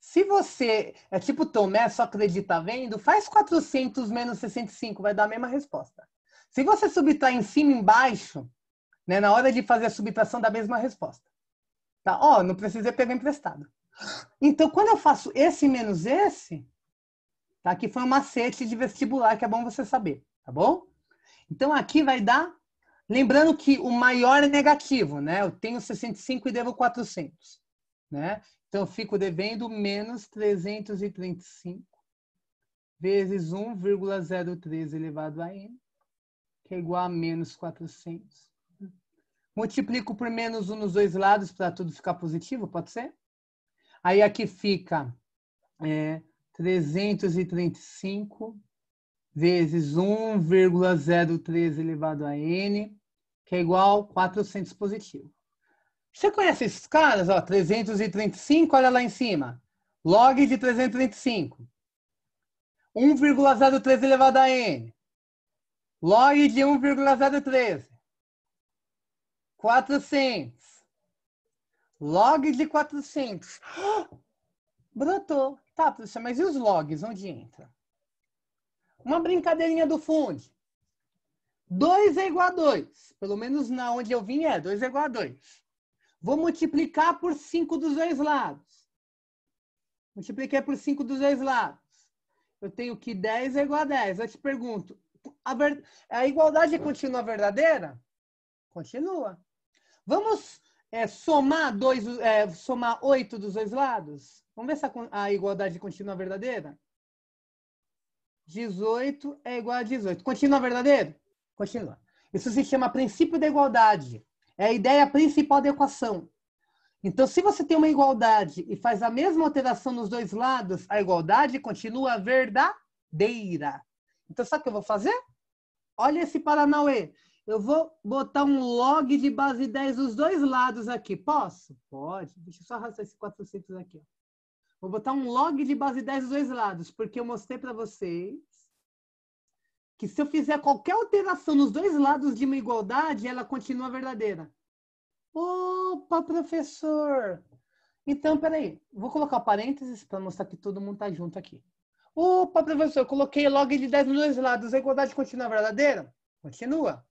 Se você é tipo Tomé, né? só acredita vendo, faz 400 menos 65, vai dar a mesma resposta. Se você subtrair em cima e embaixo, né, na hora de fazer a subtração, dá a mesma resposta. Tá? Ó, oh, não precisei pegar emprestado. Então, quando eu faço esse menos esse, tá? Aqui foi um macete de vestibular que é bom você saber, tá bom? Então, aqui vai dar... Lembrando que o maior é negativo, né? Eu tenho 65 e devo 400, né? Então, eu fico devendo menos 335 vezes 1,03 elevado a n, que é igual a menos 400. Multiplico por menos 1 nos dois lados para tudo ficar positivo, pode ser? Aí aqui fica é, 335 vezes 1,03 elevado a n, que é igual a 400 positivo. Você conhece esses caras? Ó, 335, olha lá em cima. Log de 335. 1,03 elevado a n. Log de 1,03. 400. Log de 400. brotou. Tá, professor, mas e os logs? Onde entra? Uma brincadeirinha do fundo. 2 é igual a 2. Pelo menos na onde eu vim é 2 é igual a 2. Vou multiplicar por 5 dos dois lados. Multipliquei por 5 dos dois lados. Eu tenho que 10 é igual a 10. Eu te pergunto, a, ver... a igualdade continua verdadeira? Continua. Vamos é, somar, dois, é, somar oito dos dois lados? Vamos ver se a, a igualdade continua verdadeira? 18 é igual a 18. Continua verdadeiro? Continua. Isso se chama princípio da igualdade. É a ideia principal da equação. Então, se você tem uma igualdade e faz a mesma alteração nos dois lados, a igualdade continua verdadeira. Então, sabe o que eu vou fazer? Olha esse Paranauê. Eu vou botar um log de base 10 dos dois lados aqui. Posso? Pode. Deixa eu só arrastar esses quatro círculos aqui. Ó. Vou botar um log de base 10 dos dois lados, porque eu mostrei para vocês que se eu fizer qualquer alteração nos dois lados de uma igualdade, ela continua verdadeira. Opa, professor! Então, peraí, vou colocar parênteses para mostrar que todo mundo está junto aqui. Opa, professor, coloquei log de 10 nos dois lados, a igualdade continua verdadeira? Continua.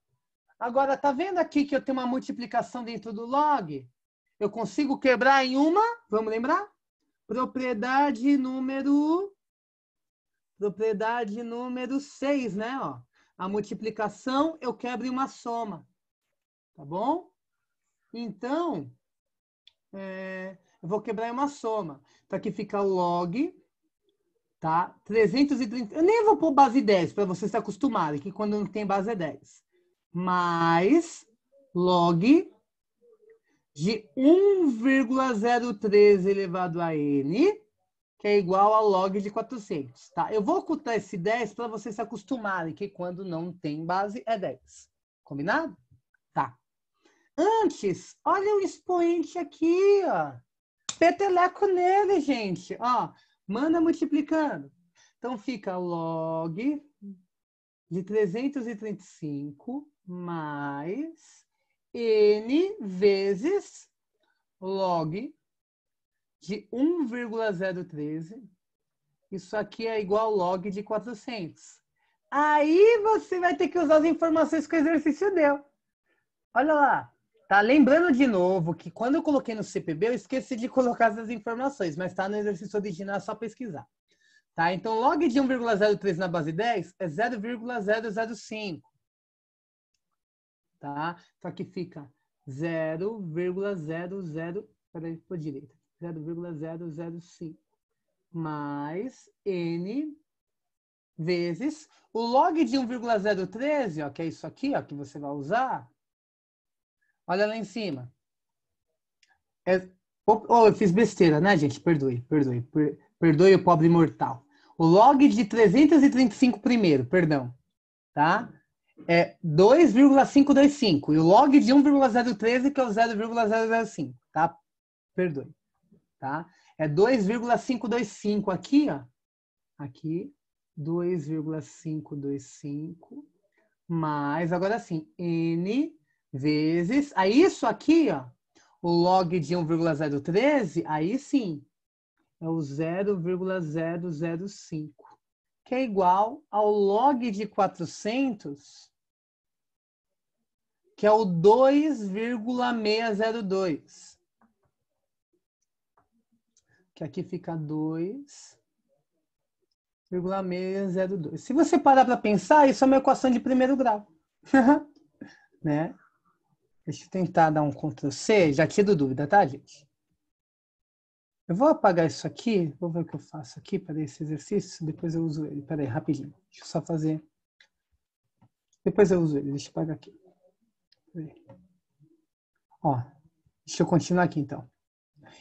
Agora, tá vendo aqui que eu tenho uma multiplicação dentro do log? Eu consigo quebrar em uma, vamos lembrar? Propriedade número propriedade número 6, né, ó. A multiplicação eu quebro em uma soma. Tá bom? Então, é, eu vou quebrar em uma soma. Então aqui fica log tá? 330. Eu nem vou pôr base 10 para vocês se acostumarem, que quando não tem base é 10 mais log de 1,013 elevado a n, que é igual a log de 400, tá? Eu vou ocultar esse 10 para vocês se acostumarem, que quando não tem base é 10. Combinado? Tá. Antes, olha o expoente aqui, ó. Peteleco nele, gente. Ó, manda multiplicando. Então fica log de 335 mais N vezes log de 1,013. Isso aqui é igual log de 400. Aí você vai ter que usar as informações que o exercício deu. Olha lá. Tá lembrando de novo que quando eu coloquei no CPB, eu esqueci de colocar essas informações, mas tá no exercício original, é só pesquisar. Tá? Então, log de 1,03 na base 10 é 0,005 tá? Só que fica 0,00, peraí, para direita, 0,005 mais n vezes o log de 1,013, ó, que é isso aqui, ó, que você vai usar. Olha lá em cima. É, oh, eu fiz besteira, né, gente? Perdoe, perdoe, per, perdoe o pobre mortal. O log de 335 primeiro, perdão, tá? é 2,525 e o log de 1,013 que é o 0,005, tá? Perdoe, tá? É 2,525 aqui, ó. Aqui 2,525 mais agora sim, n vezes, aí isso aqui, ó, o log de 1,013, aí sim, é o 0,005 que é igual ao log de 400, que é o 2,602. Que aqui fica 2,602. Se você parar para pensar, isso é uma equação de primeiro grau. né? Deixa eu tentar dar um Ctrl C, já tido dúvida, tá, gente? Eu vou apagar isso aqui, vou ver o que eu faço aqui para esse exercício, depois eu uso ele. Peraí, rapidinho. Deixa eu só fazer. Depois eu uso ele, deixa eu apagar aqui. Ó, deixa eu continuar aqui então.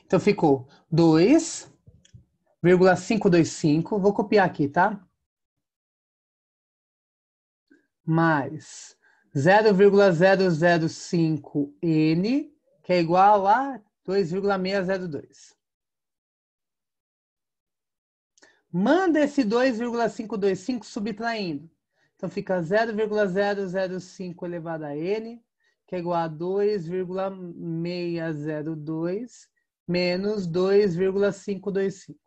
Então ficou 2,525, vou copiar aqui, tá? Mais 0,005n, que é igual a 2,602. Manda esse 2,525 subtraindo. Então fica 0,005 elevado a n, que é igual a 2,602 menos 2,525.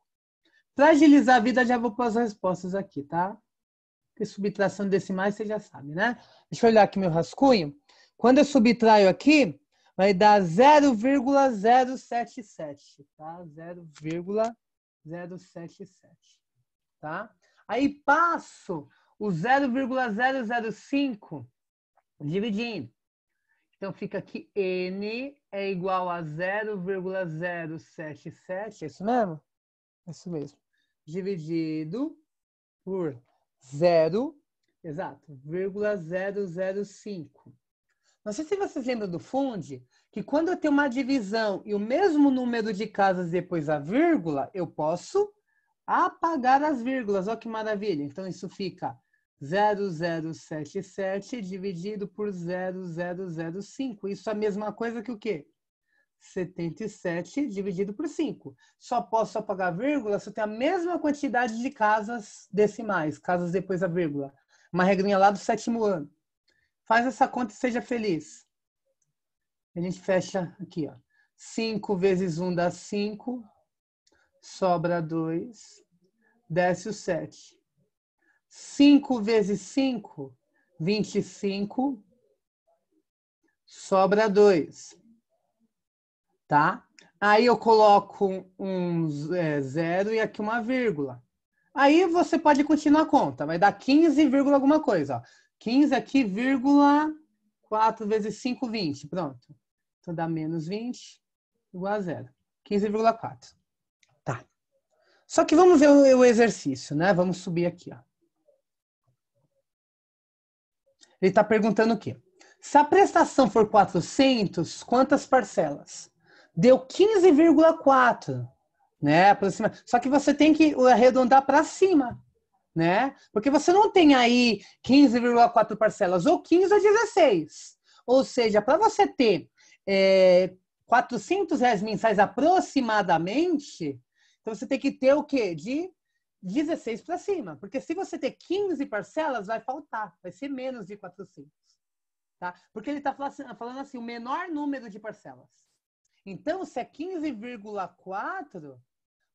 Para agilizar a vida, já vou pôr as respostas aqui, tá? Porque subtração decimais você já sabe, né? Deixa eu olhar aqui meu rascunho. Quando eu subtraio aqui, vai dar 0,077, tá? 0,077. 077, tá? Aí passo o 0,005 dividindo. Então fica que n é igual a 0,077, é isso mesmo? É isso mesmo. Dividido por 0, exato, 0,005. Não sei se vocês lembram do Fundi, que quando eu tenho uma divisão e o mesmo número de casas depois a vírgula, eu posso apagar as vírgulas. Olha que maravilha. Então, isso fica 0077 dividido por 0005. Isso é a mesma coisa que o quê? 77 dividido por 5. Só posso apagar vírgula se eu tenho a mesma quantidade de casas decimais, casas depois da vírgula. Uma regrinha lá do sétimo ano. Faz essa conta e seja feliz. A gente fecha aqui, ó. 5 vezes 1 um dá 5, sobra 2, desce o 7. 5 vezes 5, 25, sobra 2. Tá? Aí eu coloco um é, zero e aqui uma vírgula. Aí você pode continuar a conta, vai dar 15, alguma coisa. Ó. 15 aqui, vírgula 4 vezes 5, 20. Pronto. Então dá menos 20 igual a zero. 15,4. Tá. Só que vamos ver o, exercício, né? Vamos subir aqui, ó. Ele está perguntando o quê? Se a prestação for 400, quantas parcelas? Deu 15,4, né? Aproxima. Só que você tem que arredondar para cima, né? Porque você não tem aí 15,4 parcelas, ou 15 ou 16. Ou seja, para você ter é, 400 reais mensais aproximadamente, então você tem que ter o quê? De 16 para cima. Porque se você ter 15 parcelas, vai faltar, vai ser menos de 400. Tá? Porque ele está falando assim, o menor número de parcelas. Então, se é 15,4,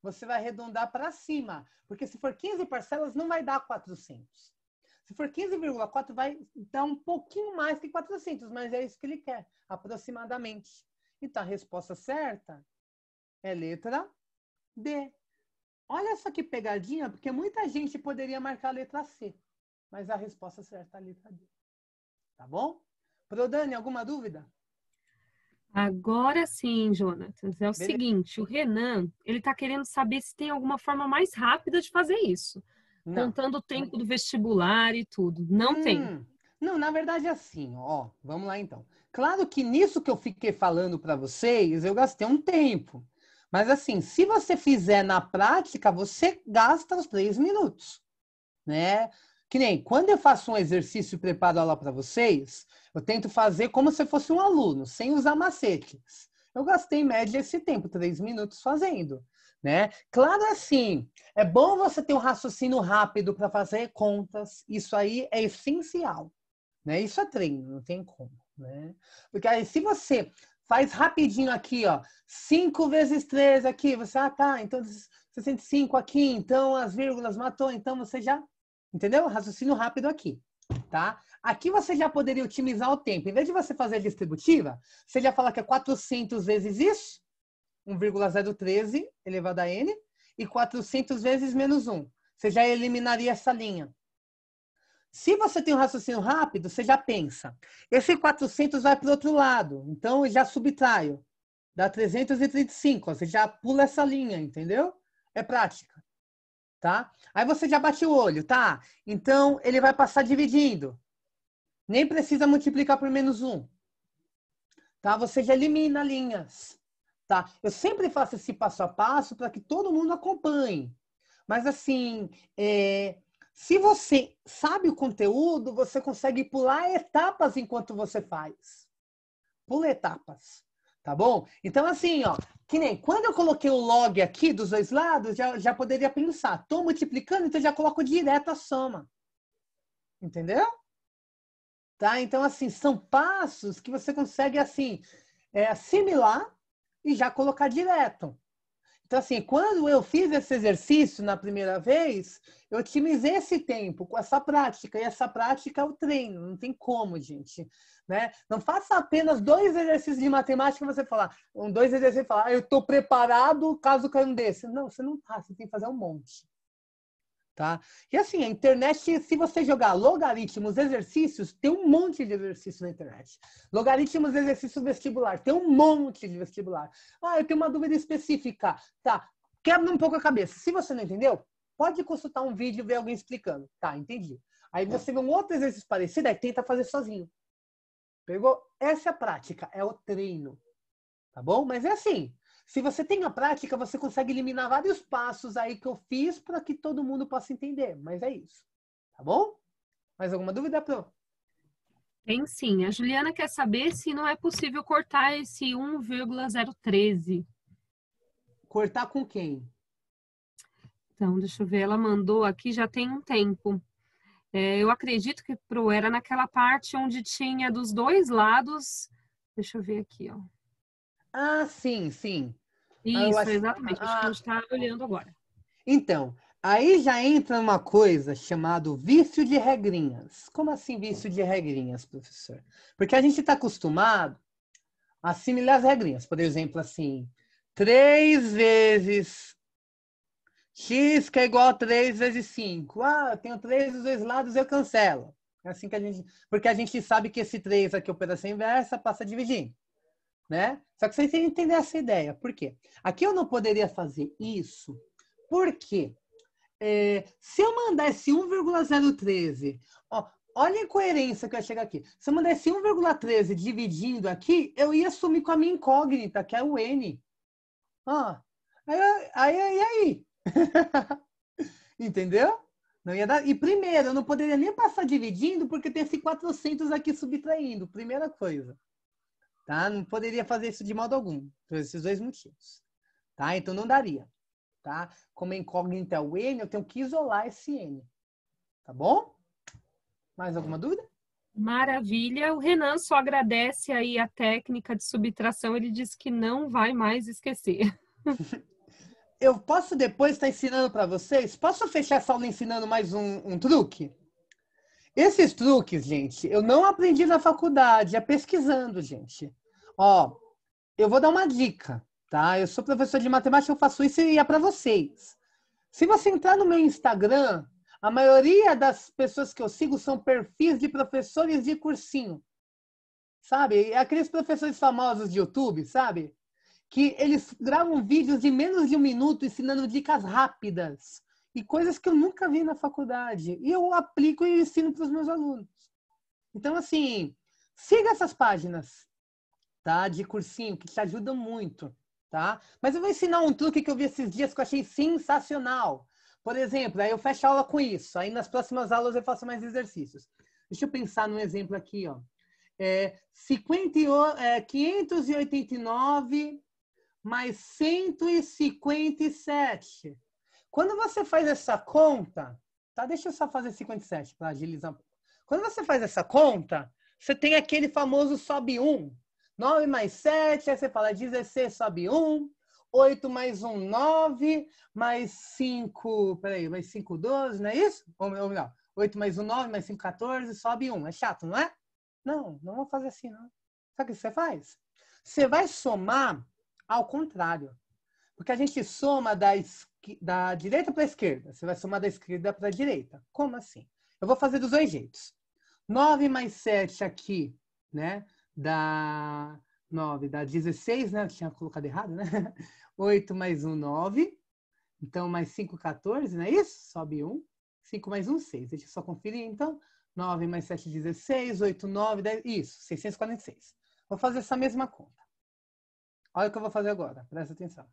você vai arredondar para cima. Porque se for 15 parcelas, não vai dar 400. Se for 15,4, vai dar um pouquinho mais que 400, mas é isso que ele quer, aproximadamente. Então, a resposta certa é letra D. Olha só que pegadinha, porque muita gente poderia marcar a letra C, mas a resposta certa é a letra D. Tá bom? Prodani, alguma dúvida? Agora sim, Jonatas. É o Beleza. seguinte, o Renan, ele está querendo saber se tem alguma forma mais rápida de fazer isso. Não. contando o tempo do vestibular e tudo. Não hum. tem. Não, na verdade é assim, ó. Vamos lá então. Claro que nisso que eu fiquei falando para vocês, eu gastei um tempo. Mas assim, se você fizer na prática, você gasta os três minutos, né? Que nem quando eu faço um exercício e preparo aula para vocês, eu tento fazer como se fosse um aluno, sem usar macetes. Eu gastei em média esse tempo, três minutos fazendo né? Claro assim, é bom você ter um raciocínio rápido para fazer contas, isso aí é essencial, né? Isso é treino, não tem como, né? Porque aí se você faz rapidinho aqui, ó, 5 vezes 3 aqui, você, ah, tá, então 65 aqui, então as vírgulas matou, então você já, entendeu? Raciocínio rápido aqui, tá? Aqui você já poderia otimizar o tempo. Em vez de você fazer a distributiva, você já fala que é 400 vezes isso, 1,013 elevado a n e 400 vezes menos 1. Você já eliminaria essa linha. Se você tem um raciocínio rápido, você já pensa. Esse 400 vai para o outro lado, então eu já subtraio. Dá 335, você já pula essa linha, entendeu? É prática. Tá? Aí você já bate o olho, tá? Então ele vai passar dividindo. Nem precisa multiplicar por menos 1. Tá? Você já elimina linhas. Tá? Eu sempre faço esse passo a passo para que todo mundo acompanhe. Mas assim, é... se você sabe o conteúdo, você consegue pular etapas enquanto você faz. Pula etapas. Tá bom? Então, assim, ó, que nem quando eu coloquei o log aqui dos dois lados, já, já poderia pensar, estou multiplicando, então já coloco direto a soma. Entendeu? Tá? Então, assim, são passos que você consegue, assim, é, assimilar e já colocar direto. Então, assim, quando eu fiz esse exercício na primeira vez, eu otimizei esse tempo com essa prática. E essa prática é o treino, não tem como, gente. Né? Não faça apenas dois exercícios de matemática e você falar, um, dois exercícios e falar, ah, eu estou preparado caso caia um desse. Não, você não está, você tem que fazer um monte tá? E assim, a internet, se você jogar logaritmos, exercícios, tem um monte de exercício na internet. Logaritmos, exercícios vestibular, tem um monte de vestibular. Ah, eu tenho uma dúvida específica, tá? Quebra um pouco a cabeça. Se você não entendeu, pode consultar um vídeo e ver alguém explicando. Tá, entendi. Aí você vê um outro exercício parecido, aí tenta fazer sozinho. Pegou? Essa é a prática, é o treino. Tá bom? Mas é assim, se você tem a prática, você consegue eliminar vários passos aí que eu fiz para que todo mundo possa entender. Mas é isso. Tá bom? Mais alguma dúvida, Pro? Tem sim. A Juliana quer saber se não é possível cortar esse 1,013. Cortar com quem? Então, deixa eu ver. Ela mandou aqui já tem um tempo. É, eu acredito que pro, era naquela parte onde tinha dos dois lados. Deixa eu ver aqui, ó. Ah, sim, sim. Ah, Isso, ah, exatamente. Ah, acho que a gente está olhando agora. Então, aí já entra uma coisa chamada vício de regrinhas. Como assim vício de regrinhas, professor? Porque a gente está acostumado a assimilar as regrinhas. Por exemplo, assim, três vezes x que é igual a 3 vezes 5. Ah, eu tenho 3 dos dois lados, eu cancelo. É assim que a gente. Porque a gente sabe que esse 3 aqui, operação inversa, passa a dividir né? Só que vocês têm que entender essa ideia. Por quê? Aqui eu não poderia fazer isso, porque é, se eu mandasse 1,013, ó, olha a incoerência que eu chego aqui. Se eu mandasse 1,13 dividindo aqui, eu ia sumir com a minha incógnita, que é o N. Ó, aí, aí, aí, aí. Entendeu? Não ia dar. E primeiro, eu não poderia nem passar dividindo, porque tem esse 400 aqui subtraindo. Primeira coisa tá? Não poderia fazer isso de modo algum, por esses dois motivos, tá? Então não daria, tá? Como a é incógnita é o n, eu tenho que isolar esse n, tá bom? Mais alguma dúvida? Maravilha. O Renan só agradece aí a técnica de subtração. Ele diz que não vai mais esquecer. eu posso depois estar ensinando para vocês? Posso fechar essa aula ensinando mais um, um truque? Esses truques, gente, eu não aprendi na faculdade, é pesquisando, gente. Ó, eu vou dar uma dica, tá? Eu sou professor de matemática, eu faço isso e é para vocês. Se você entrar no meu Instagram, a maioria das pessoas que eu sigo são perfis de professores de cursinho. Sabe? É aqueles professores famosos de YouTube, sabe? Que eles gravam vídeos de menos de um minuto ensinando dicas rápidas e coisas que eu nunca vi na faculdade. E eu aplico e ensino para os meus alunos. Então, assim, siga essas páginas, tá? De cursinho, que te ajudam muito, tá? Mas eu vou ensinar um truque que eu vi esses dias que eu achei sensacional. Por exemplo, aí eu fecho a aula com isso. Aí nas próximas aulas eu faço mais exercícios. Deixa eu pensar num exemplo aqui, ó. É, 50, é, 589 mais 157 quando você faz essa conta, tá? Deixa eu só fazer 57 para agilizar. um pouco. Quando você faz essa conta, você tem aquele famoso sobe 1. 9 mais 7, aí você fala 16 sobe 1. 8 mais 1, 9, mais 5, peraí, mais 5, 12, não é isso? Ou, ou melhor, 8 mais 1, 9, mais 5, 14, sobe 1. É chato, não é? Não, não vou fazer assim, não. Sabe o que você faz? Você vai somar ao contrário. Porque a gente soma das da direita para a esquerda. Você vai somar da esquerda para a direita. Como assim? Eu vou fazer dos dois jeitos. 9 mais 7 aqui, né? Dá 9, dá 16, né? Eu tinha colocado errado, né? 8 mais 1, 9. Então, mais 5, 14, não é isso? Sobe 1. 5 mais 1, 6. Deixa eu só conferir, então. 9 mais 7, 16. 8, 9, 10. Isso, 646. Vou fazer essa mesma conta. Olha o que eu vou fazer agora, presta atenção.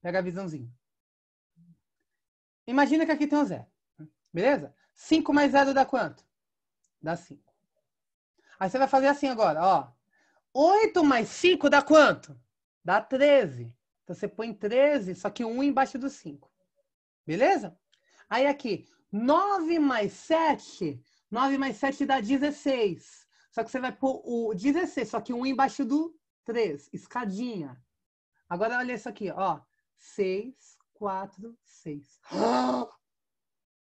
Pega a visãozinha. Imagina que aqui tem um zero. Beleza? 5 mais 0 dá quanto? Dá 5. Aí você vai fazer assim agora, ó. 8 mais 5 dá quanto? Dá 13. Então você põe 13, só que 1 um embaixo do 5. Beleza? Aí aqui, 9 mais 7, 9 mais 7 dá 16. Só que você vai pôr o 16, só que 1 um embaixo do 3, escadinha. Agora olha isso aqui, ó. 6 4, 6.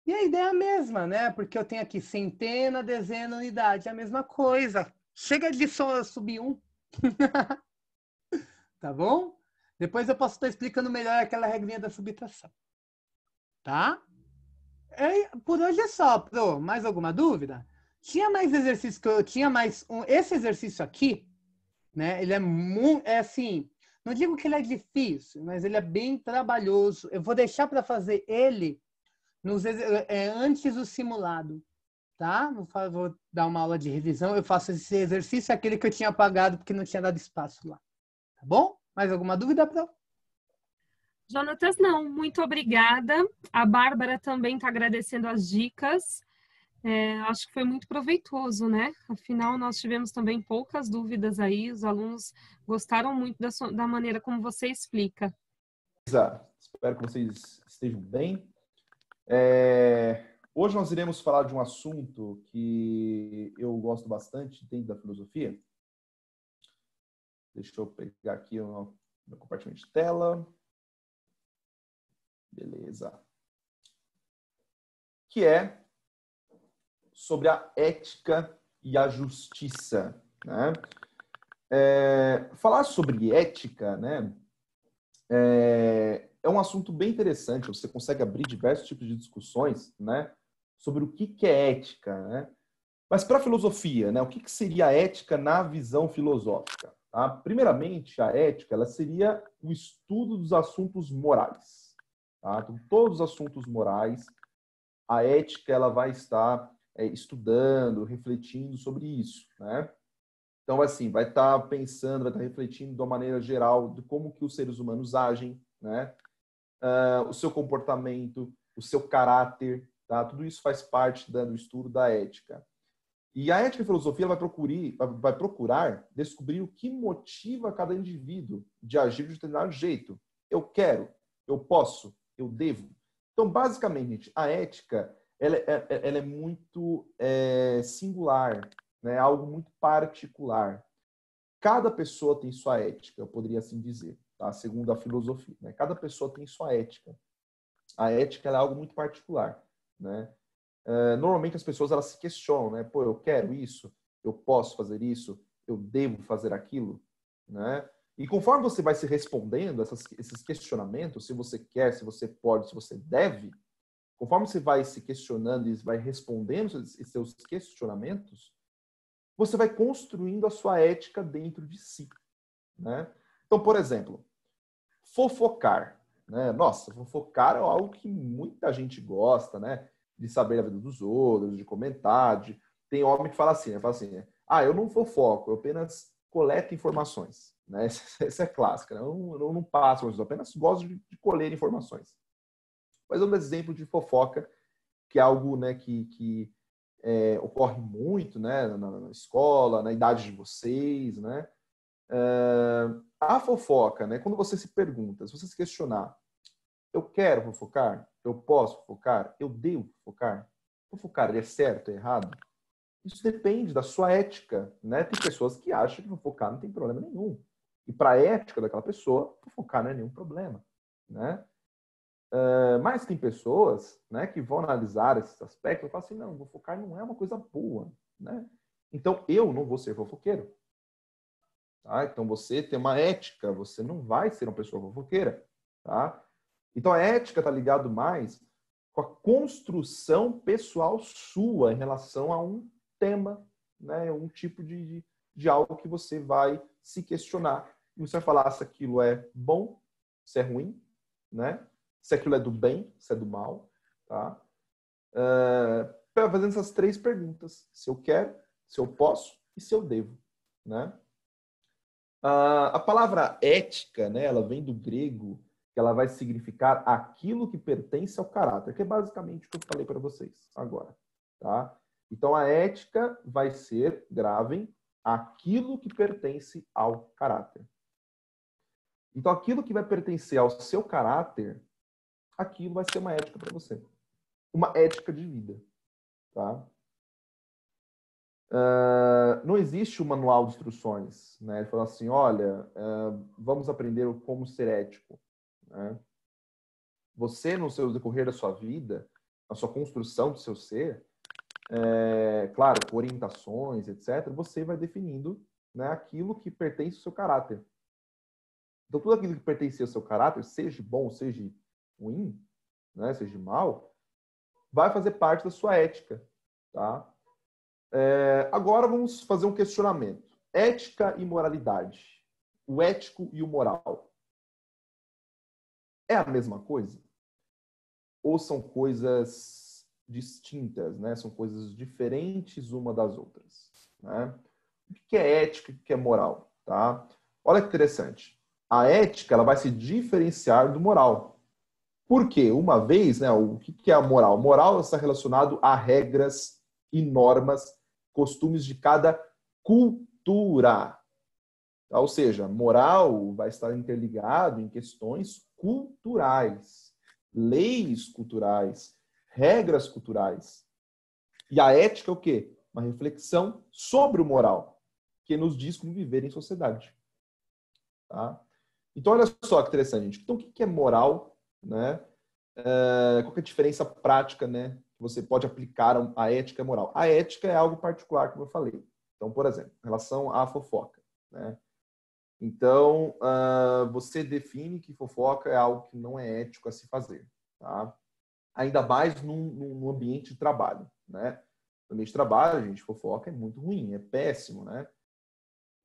E a ideia é a mesma, né? Porque eu tenho aqui centena, dezena, unidade, é a mesma coisa. Chega de só subir um. tá bom? Depois eu posso estar explicando melhor aquela regrinha da subtração. Tá? É, por hoje é só, Pro. Mais alguma dúvida? Tinha mais exercício que eu tinha mais um. Esse exercício aqui, né? Ele é muito. É assim. Não digo que ele é difícil, mas ele é bem trabalhoso. Eu vou deixar para fazer ele nos, é, antes do simulado, tá? Vou dar uma aula de revisão. Eu faço esse exercício, aquele que eu tinha apagado porque não tinha dado espaço lá. Tá bom? Mais alguma dúvida, Pro? Jonatas, não. Muito obrigada. A Bárbara também está agradecendo as dicas. É, acho que foi muito proveitoso, né? Afinal, nós tivemos também poucas dúvidas aí, os alunos gostaram muito da, sua, da maneira como você explica. Exato. Espero que vocês estejam bem. É, hoje nós iremos falar de um assunto que eu gosto bastante dentro da filosofia. Deixa eu pegar aqui o meu compartimento de tela. Beleza. Que é sobre a ética e a justiça. Né? É, falar sobre ética né, é, é, um assunto bem interessante. Você consegue abrir diversos tipos de discussões né, sobre o que, que é ética. Né? Mas para a filosofia, né, o que, que seria a ética na visão filosófica? Tá? Primeiramente, a ética ela seria o estudo dos assuntos morais. Tá? Então, todos os assuntos morais, a ética ela vai estar é, estudando, refletindo sobre isso, né? Então, assim, vai estar tá pensando, vai estar tá refletindo de uma maneira geral de como que os seres humanos agem, né? Uh, o seu comportamento, o seu caráter, tá? Tudo isso faz parte da, do estudo da ética. E a ética e a filosofia vai, vai procurar descobrir o que motiva cada indivíduo de agir de determinado jeito. Eu quero, eu posso, eu devo. Então, basicamente, a ética ela, é, é, ela é muito é, singular, né? algo muito particular. Cada pessoa tem sua ética, eu poderia assim dizer, tá? segundo a filosofia. Né? Cada pessoa tem sua ética. A ética é algo muito particular. Né? É, normalmente as pessoas elas se questionam, né? Pô, eu quero isso, eu posso fazer isso, eu devo fazer aquilo, né? E conforme você vai se respondendo a esses questionamentos, se você quer, se você pode, se você deve, Conforme você vai se questionando e vai respondendo esses seus questionamentos, você vai construindo a sua ética dentro de si. Né? Então, por exemplo, fofocar. Né? Nossa, fofocar é algo que muita gente gosta, né? De saber da vida dos outros, de comentar. De... Tem homem que fala assim, né? Fala assim, ah, eu não fofoco, eu apenas coleto informações. Né? Essa, essa é clássica, né? eu, não, eu não passo, eu apenas gosto de, de colher informações. Mas é um exemplo de fofoca, que é algo né, que, que é, ocorre muito né, na, na, escola, na idade de vocês. Né? Uh, a fofoca, né, quando você se pergunta, se você se questionar, eu quero fofocar? Eu posso fofocar? Eu devo fofocar? Fofocar é certo, é errado? Isso depende da sua ética, né? Tem pessoas que acham que fofocar não tem problema nenhum. E para a ética daquela pessoa, fofocar não é nenhum problema, né? Uh, mas tem pessoas né, que vão analisar esses aspectos e falam assim, não, fofocar não é uma coisa boa, né? Então, eu não vou ser fofoqueiro. Tá? Então, você tem uma ética, você não vai ser uma pessoa fofoqueira. Tá? Então, a ética está ligado mais com a construção pessoal sua em relação a um tema, né? um tipo de, de algo que você vai se questionar. E você vai falar se aquilo é bom, se é ruim, né? se aquilo é do bem, se é do mal, tá? Uh, fazendo essas três perguntas: se eu quero, se eu posso e se eu devo, né? Uh, a palavra ética, né? Ela vem do grego que ela vai significar aquilo que pertence ao caráter, que é basicamente o que eu falei para vocês agora, tá? Então a ética vai ser, gravem, aquilo que pertence ao caráter. Então aquilo que vai pertencer ao seu caráter aquilo vai ser uma ética para você. Uma ética de vida. Tá? Uh, não existe um manual de instruções. Né? Ele fala assim: olha, uh, vamos aprender como ser ético. Né? Você, no seu decorrer da sua vida, na sua construção do seu ser, é, claro, com orientações, etc., você vai definindo né, aquilo que pertence ao seu caráter. Então, tudo aquilo que pertence ao seu caráter, seja bom, seja ruim, né, seja de mal, vai fazer parte da sua ética. Tá? É, agora vamos fazer um questionamento. Ética e moralidade. O ético e o moral. É a mesma coisa? Ou são coisas distintas, né? São coisas diferentes uma das outras, né? O que é ética e o que é moral, tá? Olha que interessante. A ética, ela vai se diferenciar do moral. Porque, uma vez, né, o que é a moral? moral está relacionado a regras e normas, costumes de cada cultura. Tá? Ou seja, moral vai estar interligado em questões culturais, leis culturais, regras culturais. E a ética é o quê? Uma reflexão sobre o moral, que nos diz como viver em sociedade. Tá? Então, olha só que interessante, gente. Então, o que é moral né? Uh, qual é a diferença prática, né? Que você pode aplicar à ética moral. A ética é algo particular, como eu falei. Então, por exemplo, em relação à fofoca, né? Então, uh, você define que fofoca é algo que não é ético a se fazer, tá? Ainda mais num, num ambiente de trabalho, né? No ambiente de trabalho, gente, fofoca é muito ruim, é péssimo, né?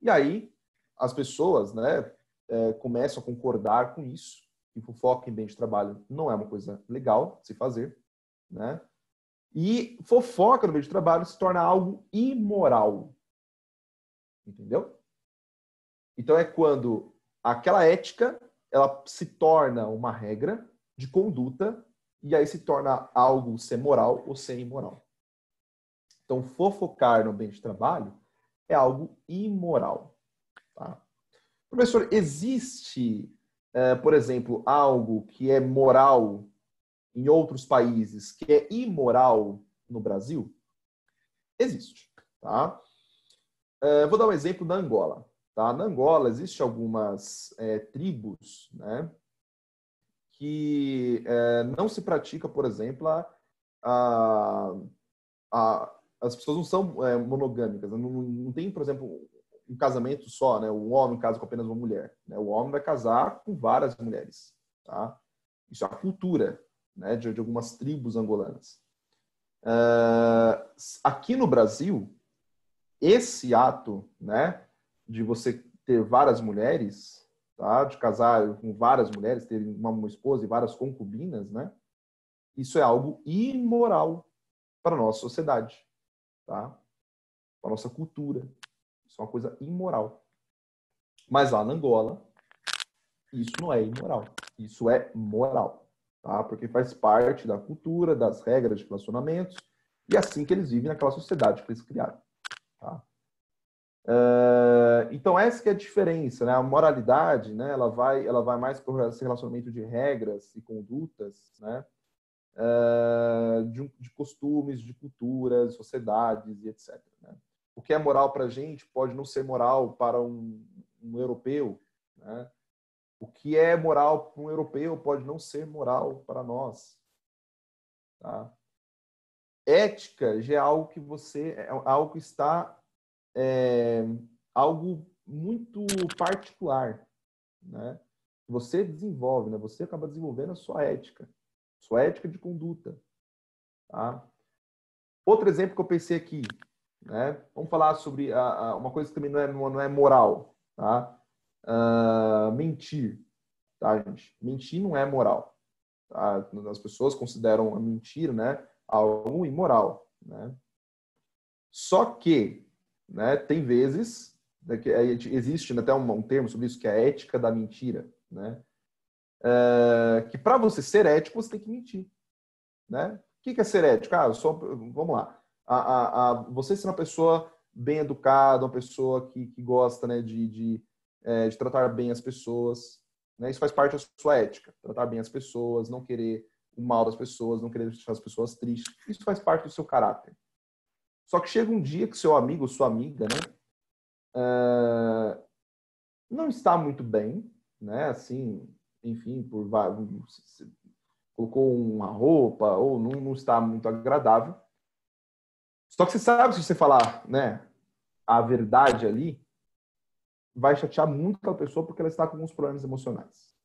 E aí, as pessoas, né, é, começam a concordar com isso, que fofoca em bem de trabalho não é uma coisa legal se fazer, né? E fofoca no meio de trabalho se torna algo imoral. Entendeu? Então é quando aquela ética ela se torna uma regra de conduta e aí se torna algo ser moral ou ser imoral. Então fofocar no ambiente de trabalho é algo imoral. Tá? Professor, existe é, por exemplo, algo que é moral em outros países, que é imoral no Brasil? Existe, tá? É, vou dar um exemplo da Angola. Tá? Na Angola existem algumas é, tribos, né, que é, não se pratica, por exemplo, a, a, a, as pessoas não são é, monogâmicas, né? não, não, tem, por exemplo, um casamento só, né? Um homem casa com apenas uma mulher. Né? O homem vai casar com várias mulheres, tá? Isso é a cultura, né? De, de algumas tribos angolanas. Uh, aqui no Brasil, esse ato, né? De você ter várias mulheres, tá? De casar com várias mulheres, ter uma esposa e várias concubinas, né? Isso é algo imoral para a nossa sociedade, tá? Para a nossa cultura. Isso é uma coisa imoral. Mas lá na Angola, isso não é imoral. Isso é moral. Tá? Porque faz parte da cultura, das regras de relacionamentos e é assim que eles vivem naquela sociedade que eles criaram. Tá? Uh, então essa é a diferença, né? A moralidade, né? Ela vai, ela vai mais para esse relacionamento de regras e condutas, né? Uh, de, de, costumes, de culturas, sociedades e etc. Né? o que é moral para a gente pode não ser moral para um, um europeu. Né? O que é moral para um europeu pode não ser moral para nós. Tá? Ética já é algo que você é, é algo que está é, algo muito particular, né? Você desenvolve, né? Você acaba desenvolvendo a sua ética, sua ética de conduta, tá? Outro exemplo que eu pensei aqui, né? Vamos falar sobre a, a, uma coisa que também não é, não é moral. Tá? Uh, mentir. Tá, gente? Mentir não é moral. Tá? As pessoas consideram a mentira né, algo imoral. Né? Só que né, tem vezes, né, é, existe até um, um termo sobre isso, que é a ética da mentira. Né? Uh, que para você ser ético, você tem que mentir. Né? O que é ser ético? Ah, eu sou, vamos lá a, a, a você ser uma pessoa bem educada, uma pessoa que, que gosta né, de, de, é, de tratar bem as pessoas. Né? Isso faz parte da sua ética. Tratar bem as pessoas, não querer o mal das pessoas, não querer deixar as pessoas tristes. Isso faz parte do seu caráter. Só que chega um dia que seu amigo, sua amiga, né, uh, não está muito bem, né, assim, enfim, por colocou uma roupa ou não, não está muito agradável. Só que você sabe, se você falar né, a verdade ali, vai chatear muito aquela pessoa porque ela está com alguns problemas emocionais.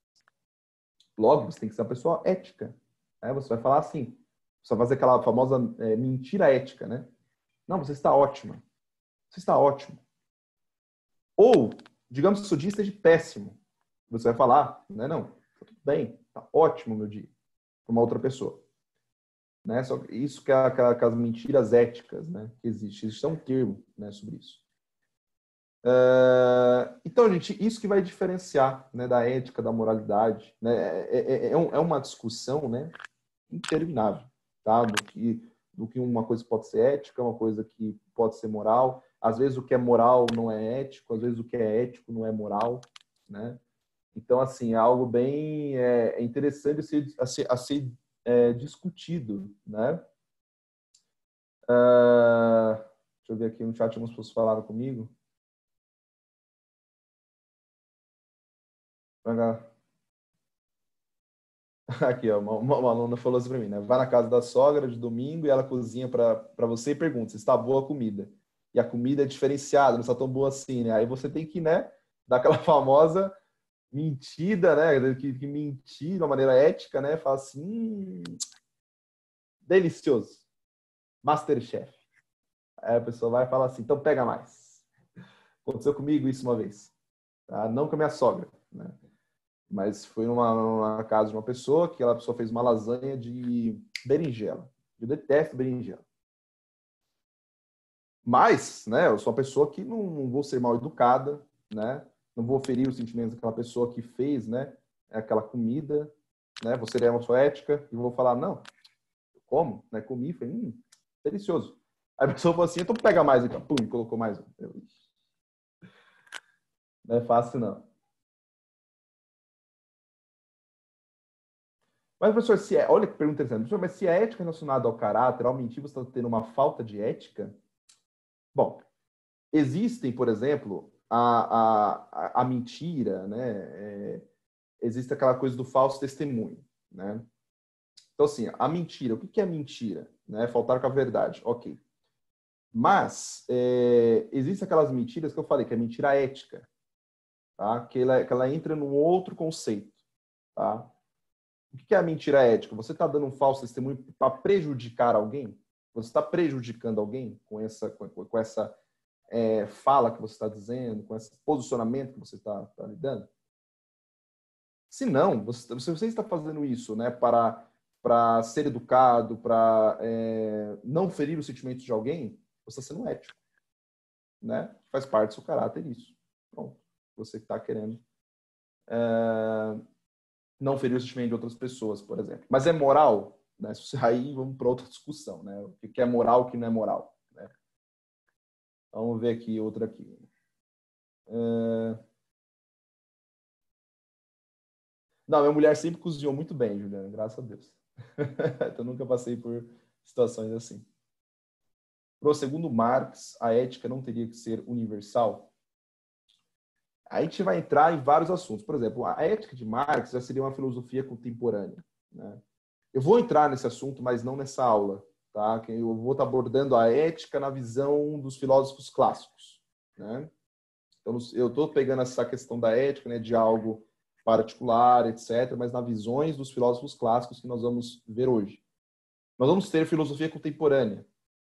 Logo, você tem que ser uma pessoa ética. Né? Você vai falar assim, você vai fazer aquela famosa é, mentira ética, né? Não, você está ótima. Você está ótimo. Ou, digamos que o seu dia esteja péssimo. Você vai falar, né? Não, está é tudo bem, Está ótimo meu dia. Para uma outra pessoa. Né? Só isso que, é a, que, as mentiras éticas né? que existe. Existe um termo né, sobre isso. Uh, então, gente, isso que vai diferenciar né, da ética, da moralidade. Né? É, é, é, é, é, uma discussão né, interminável tá? do, que, do que uma coisa pode ser ética, uma coisa que pode ser moral. Às vezes o que é moral não é ético, às vezes o que é ético não é moral. Né? Então, assim, é algo bem é, interessante a ser, a ser é, discutido, né? Uh, deixa eu ver aqui no chat algumas pessoas falaram comigo. Aqui, ó, uma, uma, aluna falou assim para mim, né? Vai na casa da sogra de domingo e ela cozinha para você e pergunta se está boa a comida. E a comida é diferenciada, não está tão boa assim, né? Aí você tem que, né, dar aquela famosa mentida, né? Que, que mentir de uma maneira ética, né? Fala assim, hum, delicioso, Masterchef. Aí a pessoa vai falar assim, então pega mais. Aconteceu comigo isso uma vez. Tá? Não com a minha sogra, né? Mas foi numa, numa, casa de uma pessoa que ela pessoa fez uma lasanha de berinjela. Eu detesto berinjela. Mas, né, eu sou uma pessoa que não, não vou ser mal educada, né? não vou ferir os sentimentos daquela pessoa que fez, né? Aquela comida, né? uma sua ética e vou falar, não, como? Né? Comi, foi hum, delicioso. Aí a pessoa falou assim, então pega mais, então, pum, colocou mais Não é fácil, não. Mas, professor, se é, olha que pergunta interessante. Professor, mas se a é ética é relacionada ao caráter, ao mentir, você está tendo uma falta de ética? Bom, existem, por exemplo, a, a, a mentira, né? É, existe aquela coisa do falso testemunho, né? Então, assim, a mentira, o que é mentira? Né? Faltar com a verdade, ok. Mas, é, existem aquelas mentiras que eu falei, que é mentira ética, tá? que, ela, que ela entra num outro conceito. Tá? O que é a mentira ética? Você está dando um falso testemunho para prejudicar alguém? Você está prejudicando alguém com essa, com, com essa é, fala que você está dizendo, com esse posicionamento que você está tá lidando? Se não, você, tá, você está fazendo isso né, para, para ser educado, para é, não ferir os sentimentos de alguém, você está sendo ético. Né? Faz parte do seu caráter isso. Pronto. Você está querendo é, não ferir o sentimento de outras pessoas, por exemplo. Mas é moral? Né? Aí vamos para outra discussão. Né? O que é moral, o que não é moral. Vamos ver aqui outra aqui. É... Não, minha mulher sempre cozinhou muito bem, Juliana, graças a Deus. então nunca passei por situações assim. Pro segundo Marx, a ética não teria que ser universal? Aí a gente vai entrar em vários assuntos. Por exemplo, a ética de Marx já seria uma filosofia contemporânea. Né? Eu vou entrar nesse assunto, mas não nessa aula tá? que eu vou estar tá abordando a ética na visão dos filósofos clássicos. Né? Então, eu estou pegando essa questão da ética, né, de algo particular, etc., mas na visões dos filósofos clássicos que nós vamos ver hoje. Nós vamos ter filosofia contemporânea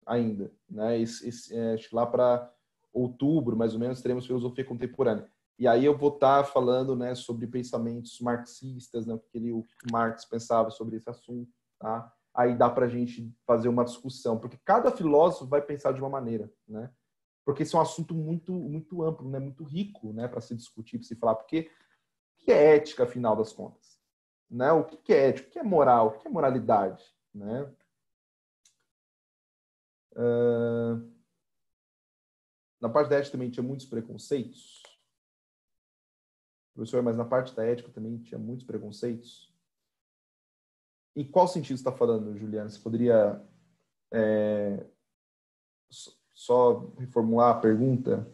ainda. Né? Esse, esse, é, acho que lá para outubro, mais ou menos, teremos filosofia contemporânea. E aí eu vou estar tá falando né, sobre pensamentos marxistas, né, que que o Marx pensava sobre esse assunto. Tá? aí dá para a gente fazer uma discussão, porque cada filósofo vai pensar de uma maneira, né? Porque esse é um assunto muito muito amplo, né? Muito rico, né? Para se discutir, para se falar, porque o que é ética, afinal das contas, né? O que é ética? O que é moral? O que é moralidade, né? Uh... Na parte da ética também tinha muitos preconceitos, professor, mas na parte da ética também tinha muitos preconceitos. Em qual sentido está falando, Juliana? Você poderia é, só reformular a pergunta?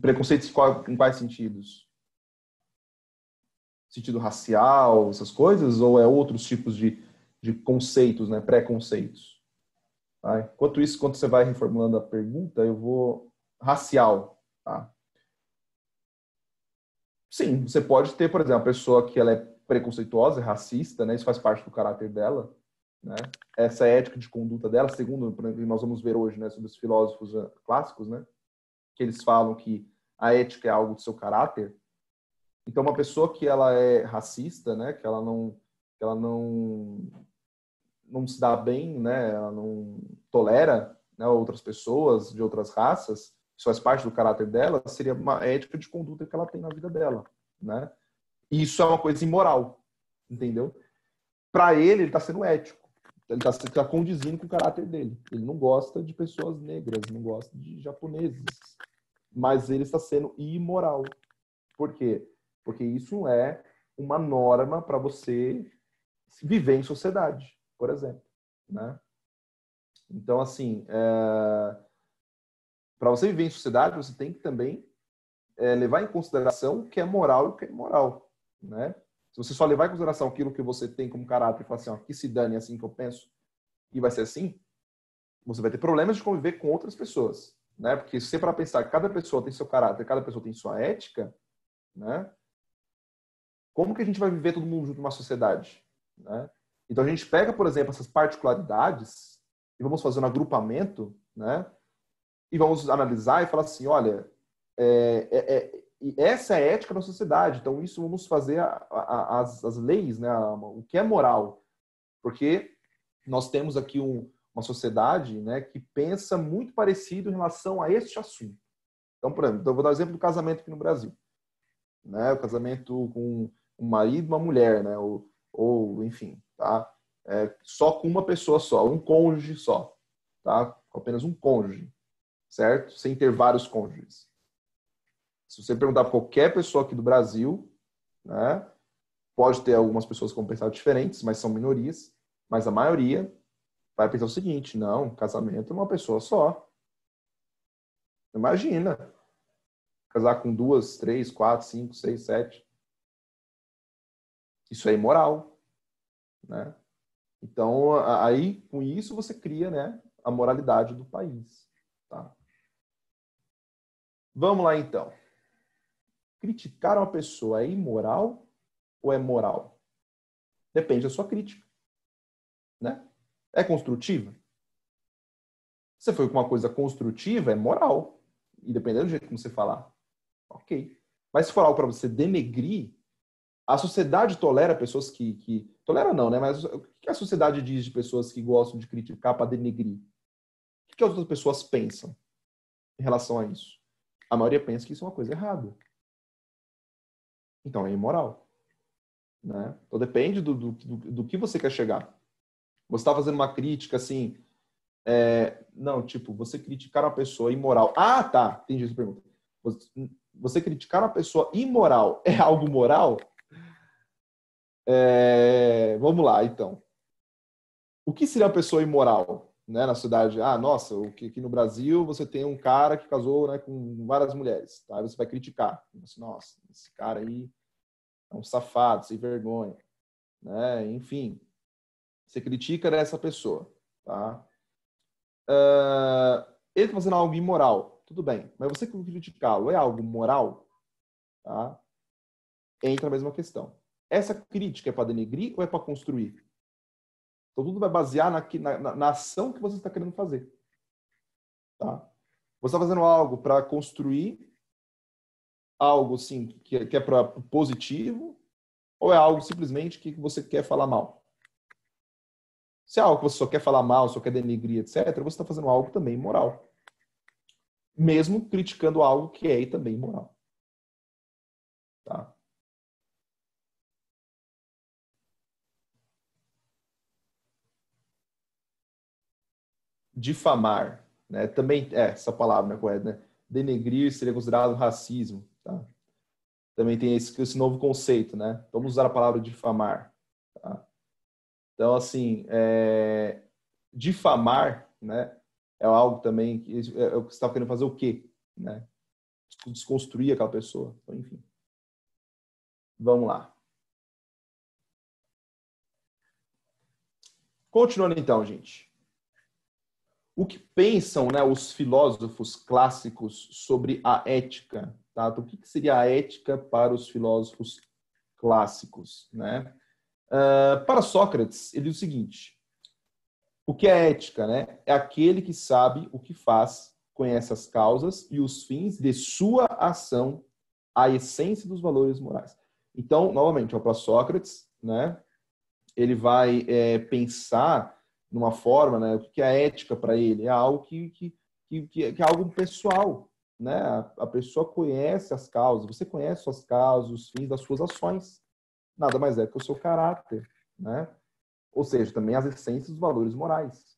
Preconceitos em quais sentidos? Sentido racial, essas coisas? Ou é outros tipos de, de conceitos, né? preconceitos? Tá? Enquanto isso, quando você vai reformulando a pergunta, eu vou. Racial. Tá? Sim, você pode ter, por exemplo, a pessoa que ela é preconceituosa, é racista, né? Isso faz parte do caráter dela, né? Essa ética de conduta dela, segundo nós vamos ver hoje, né, sobre os filósofos ah, clássicos, né? Que eles falam que a ética é algo do seu caráter. Então, uma pessoa que ela é racista, né? Que ela não, que ela não, não se dá bem, né? Ela não tolera né, outras pessoas de outras raças isso faz parte do caráter dela, seria uma é ética de conduta que ela tem na vida dela, né? E isso é uma coisa imoral, entendeu? Para ele, ele está sendo ético, ele está tá condizindo com o caráter dele. Ele não gosta de pessoas negras, não gosta de japoneses, mas ele está sendo imoral. Por quê? Porque isso é uma norma para você viver em sociedade, por exemplo, né? Então, assim, é, para você viver em sociedade, você tem que também é, levar em consideração o que é moral e o que é imoral, né? Se você só levar em consideração aquilo que você tem como caráter e falar assim, ó, que se dane, é assim que eu penso, e vai ser assim, você vai ter problemas de conviver com outras pessoas, né? Porque se você para pensar que cada pessoa tem seu caráter, cada pessoa tem sua ética, né? Como que a gente vai viver todo mundo junto numa sociedade, né? Então a gente pega, por exemplo, essas particularidades e vamos fazer um agrupamento, né? e vamos analisar e falar assim, olha, é, é, é, essa é a ética da sociedade, então isso vamos fazer a, a, as, as, leis, né? o que é moral, porque nós temos aqui um, uma sociedade né, que pensa muito parecido em relação a este assunto. Então, por exemplo, então eu vou dar o exemplo do casamento aqui no Brasil. Né? O casamento com um marido e uma mulher, né? ou, ou enfim, tá? É, só com uma pessoa só, um cônjuge só, tá? apenas um cônjuge certo? Sem ter vários cônjuges. Se você perguntar qualquer pessoa aqui do Brasil, né, pode ter algumas pessoas com pensamento diferentes, mas são minorias, mas a maioria vai pensar o seguinte: não, casamento é uma pessoa só. Imagina casar com duas, três, quatro, cinco, seis, sete. Isso é imoral, né? Então aí com isso você cria, né, a moralidade do país, tá? Vamos lá então. Criticar uma pessoa é imoral ou é moral? Depende da sua crítica. Né? É construtiva? Se foi com uma coisa construtiva, é moral. E dependendo do jeito que você falar. Ok. Mas se for algo para você denegrir, a sociedade tolera pessoas que, que. Tolera não, né? Mas o que a sociedade diz de pessoas que gostam de criticar para denegrir? O que as outras pessoas pensam em relação a isso? a maioria pensa que isso é uma coisa errada. Então é imoral. Né? Então depende do, do, do que você quer chegar. Você está fazendo uma crítica assim. É, não, tipo, você criticar uma pessoa imoral. Ah, tá, entendi essa pergunta. Você, você criticar uma pessoa imoral é algo moral? É, vamos lá, então. O que seria uma pessoa imoral? né, na cidade, ah, nossa, o que aqui no Brasil você tem um cara que casou né, com várias mulheres, tá? aí você vai criticar, você, nossa, esse cara aí é um safado, sem vergonha, né? Enfim, você critica essa pessoa, tá? Uh, ele está fazendo algo imoral, tudo bem, mas você criticá-lo é algo moral, tá? Entra a mesma questão. Essa crítica é para denegrir ou é para construir? Então, tudo vai basear na, na, na ação que você está querendo fazer. Tá? Você está fazendo algo para construir algo assim, que, é, que é para positivo ou é algo simplesmente que você quer falar mal? Se é algo que você só quer falar mal, só quer denigrir, etc., você está fazendo algo também moral. Mesmo criticando algo que é também moral. Tá? difamar, né? Também é essa palavra, né, correta, né? Denegrir seria considerado racismo, tá? Também tem esse, esse novo conceito, né? Vamos usar a palavra difamar, tá? Então, assim, é, difamar, né? É algo também que é, é, é você está querendo fazer o quê, né? Desconstruir aquela pessoa, então, enfim. Vamos lá. Continuando então, gente o que pensam né, os filósofos clássicos sobre a ética? Tá? Então, o que, seria a ética para os filósofos clássicos? Né? Uh, para Sócrates, ele diz o seguinte: o que é ética? Né? É aquele que sabe o que faz, conhece as causas e os fins de sua ação, a essência dos valores morais. Então, novamente, para Sócrates, né, ele vai é, pensar numa forma, né? O que é ética para ele? É algo que, que, que, que, é algo pessoal, né? A, pessoa conhece as causas, você conhece suas causas, os fins das suas ações. Nada mais é que o seu caráter, né? Ou seja, também as essências dos valores morais,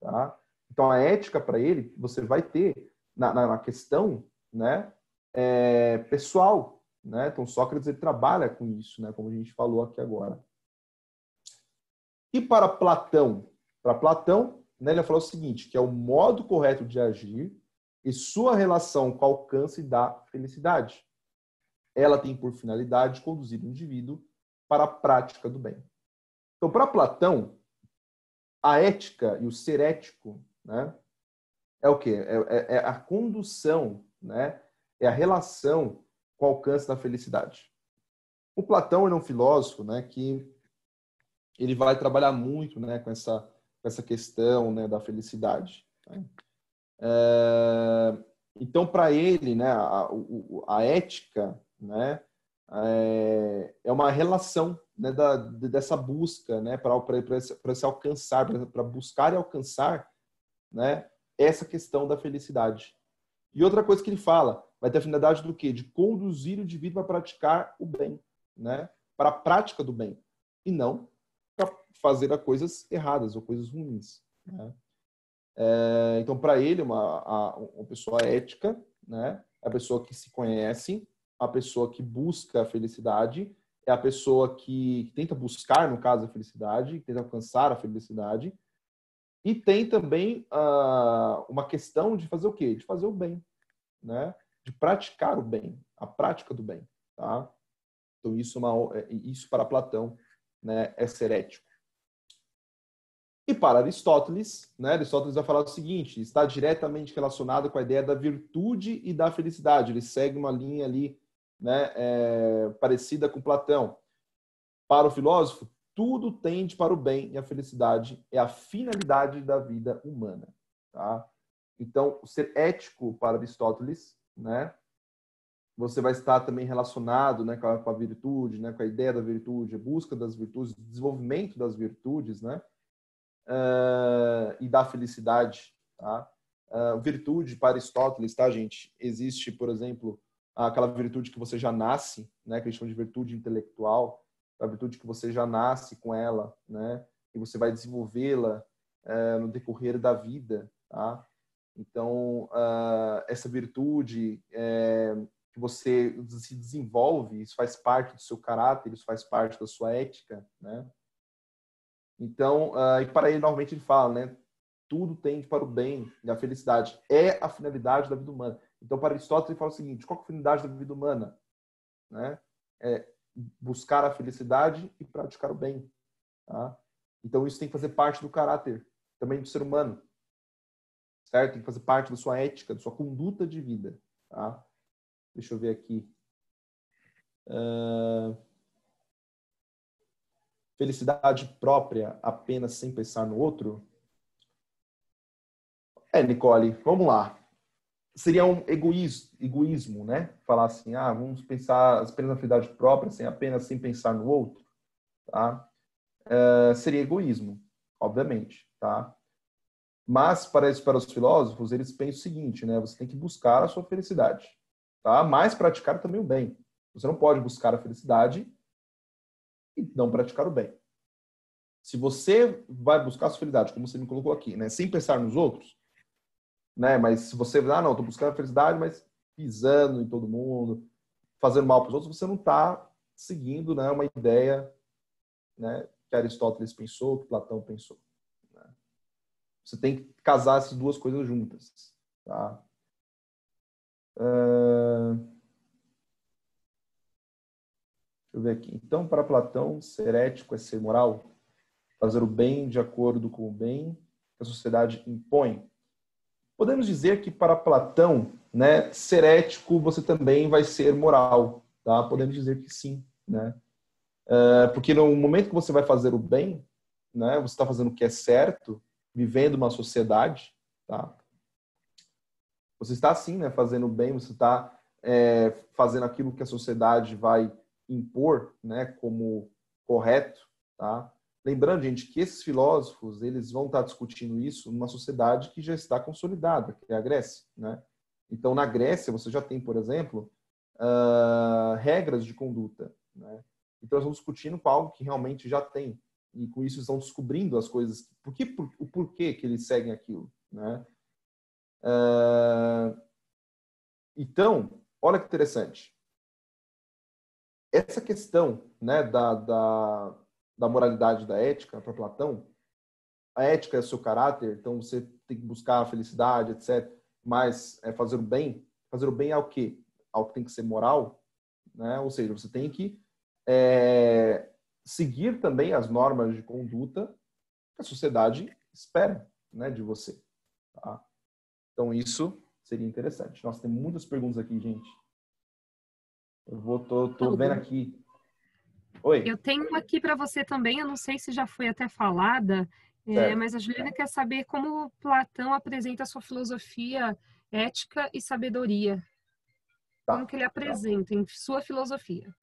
tá? Então, a ética para ele, você vai ter na, na, na questão, né? É, pessoal, né? Então, Sócrates ele trabalha com isso, né? Como a gente falou aqui agora. E para Platão, para Platão, né, ele falou o seguinte, que é o modo correto de agir e sua relação com o alcance da felicidade. Ela tem por finalidade conduzir o indivíduo para a prática do bem. Então, para Platão, a ética e o ser ético né, é o quê? É, é, é a condução, né, é a relação com o alcance da felicidade. O Platão é um filósofo né, que ele vai trabalhar muito né, com essa essa questão né, da felicidade. Né? É, então, para ele, né, a, a ética né, é, é uma relação né, da, dessa busca né, para se alcançar, para buscar e alcançar né, essa questão da felicidade. E outra coisa que ele fala, vai ter a finalidade do quê? De conduzir o indivíduo a praticar o bem, né? para a prática do bem, e não fazer coisas erradas ou coisas ruins. Né? É, então, para ele, uma, a, uma pessoa ética, né? a pessoa que se conhece, a pessoa que busca a felicidade, é a pessoa que tenta buscar, no caso, a felicidade, tenta alcançar a felicidade. E tem também uh, uma questão de fazer o quê? De fazer o bem, né? De praticar o bem, a prática do bem, tá? Então, isso, é uma, é, isso para Platão né, é ser ético. E para Aristóteles, né, Aristóteles vai falar o seguinte: está diretamente relacionado com a ideia da virtude e da felicidade. Ele segue uma linha ali né, é, parecida com Platão. Para o filósofo, tudo tende para o bem e a felicidade é a finalidade da vida humana. Tá? Então, ser ético para Aristóteles né, você vai estar também relacionado né, com, a, com a virtude, né, com a ideia da virtude, a busca das virtudes, desenvolvimento das virtudes, né, uh, e da felicidade, tá? Uh, virtude para Aristóteles, tá, gente? Existe, por exemplo, aquela virtude que você já nasce, né, que eles chamam de virtude intelectual, a virtude que você já nasce com ela, né, e você vai desenvolvê-la uh, no decorrer da vida, tá? Então, essa virtude você se desenvolve, isso faz parte do seu caráter, isso faz parte da sua ética, né? Então, uh, e para ele, novamente, ele fala, né? Tudo tende para o bem e a felicidade é a finalidade da vida humana. Então, para Aristóteles, ele fala o seguinte: qual é a finalidade da vida humana? Né? É buscar a felicidade e praticar o bem. Tá? Então, isso tem que fazer parte do caráter também do ser humano. Certo? Tem que fazer parte da sua ética, da sua conduta de vida. Tá? Deixa eu ver aqui. Uh, felicidade própria apenas sem pensar no outro? É, Nicole, vamos lá. Seria um egoísmo, egoísmo né? Falar assim, ah, vamos pensar apenas na felicidade própria, sem apenas sem pensar no outro, tá? Uh, seria egoísmo, obviamente, tá? Mas para, para os filósofos, eles pensam o seguinte, né? Você tem que buscar a sua felicidade tá? Mas praticar também o bem. Você não pode buscar a felicidade e não praticar o bem. Se você vai buscar a sua felicidade, como você me colocou aqui, né, sem pensar nos outros, né, mas se você, ah, não, estou buscando a felicidade, mas pisando em todo mundo, fazendo mal para os outros, você não está seguindo, né, uma ideia, né, que Aristóteles pensou, que Platão pensou. Né? Você tem que casar essas duas coisas juntas, tá? Ah, deixa eu ver aqui. Então, para Platão, ser ético é ser moral, fazer o bem de acordo com o bem que a sociedade impõe. Podemos dizer que para Platão, né, ser ético você também vai ser moral, tá? Podemos dizer que sim, né? Ah, porque no momento que você vai fazer o bem, né, você está fazendo o que é certo, vivendo uma sociedade, tá? Você está sim, né, fazendo bem, você está é, fazendo aquilo que a sociedade vai impor, né, como correto, tá? Lembrando, gente, que esses filósofos, eles vão estar discutindo isso numa sociedade que já está consolidada, que é a Grécia, né? Então, na Grécia, você já tem, por exemplo, uh, regras de conduta, né? Então, eles estão discutindo com algo que realmente já tem. E com isso, estão descobrindo as coisas, por que, por, o porquê que eles seguem aquilo, né? Ah, então, olha que interessante. Essa questão né, da, da, da moralidade da ética para Platão, a ética é o seu caráter, então você tem que buscar a felicidade, etc. Mas é fazer o bem. Fazer o bem ao quê? Ao que tem que ser moral, né? Ou seja, você tem que é, seguir também as normas de conduta que a sociedade espera, né, de você. Tá? Então, isso seria interessante. Nossa, tem muitas perguntas aqui, gente. Eu vou, tô, tô vendo aqui. Oi. Eu tenho aqui para você também, eu não sei se já foi até falada, é, mas a Juliana quer saber como Platão apresenta a sua filosofia ética e sabedoria. Tá. Como que ele apresenta em sua filosofia?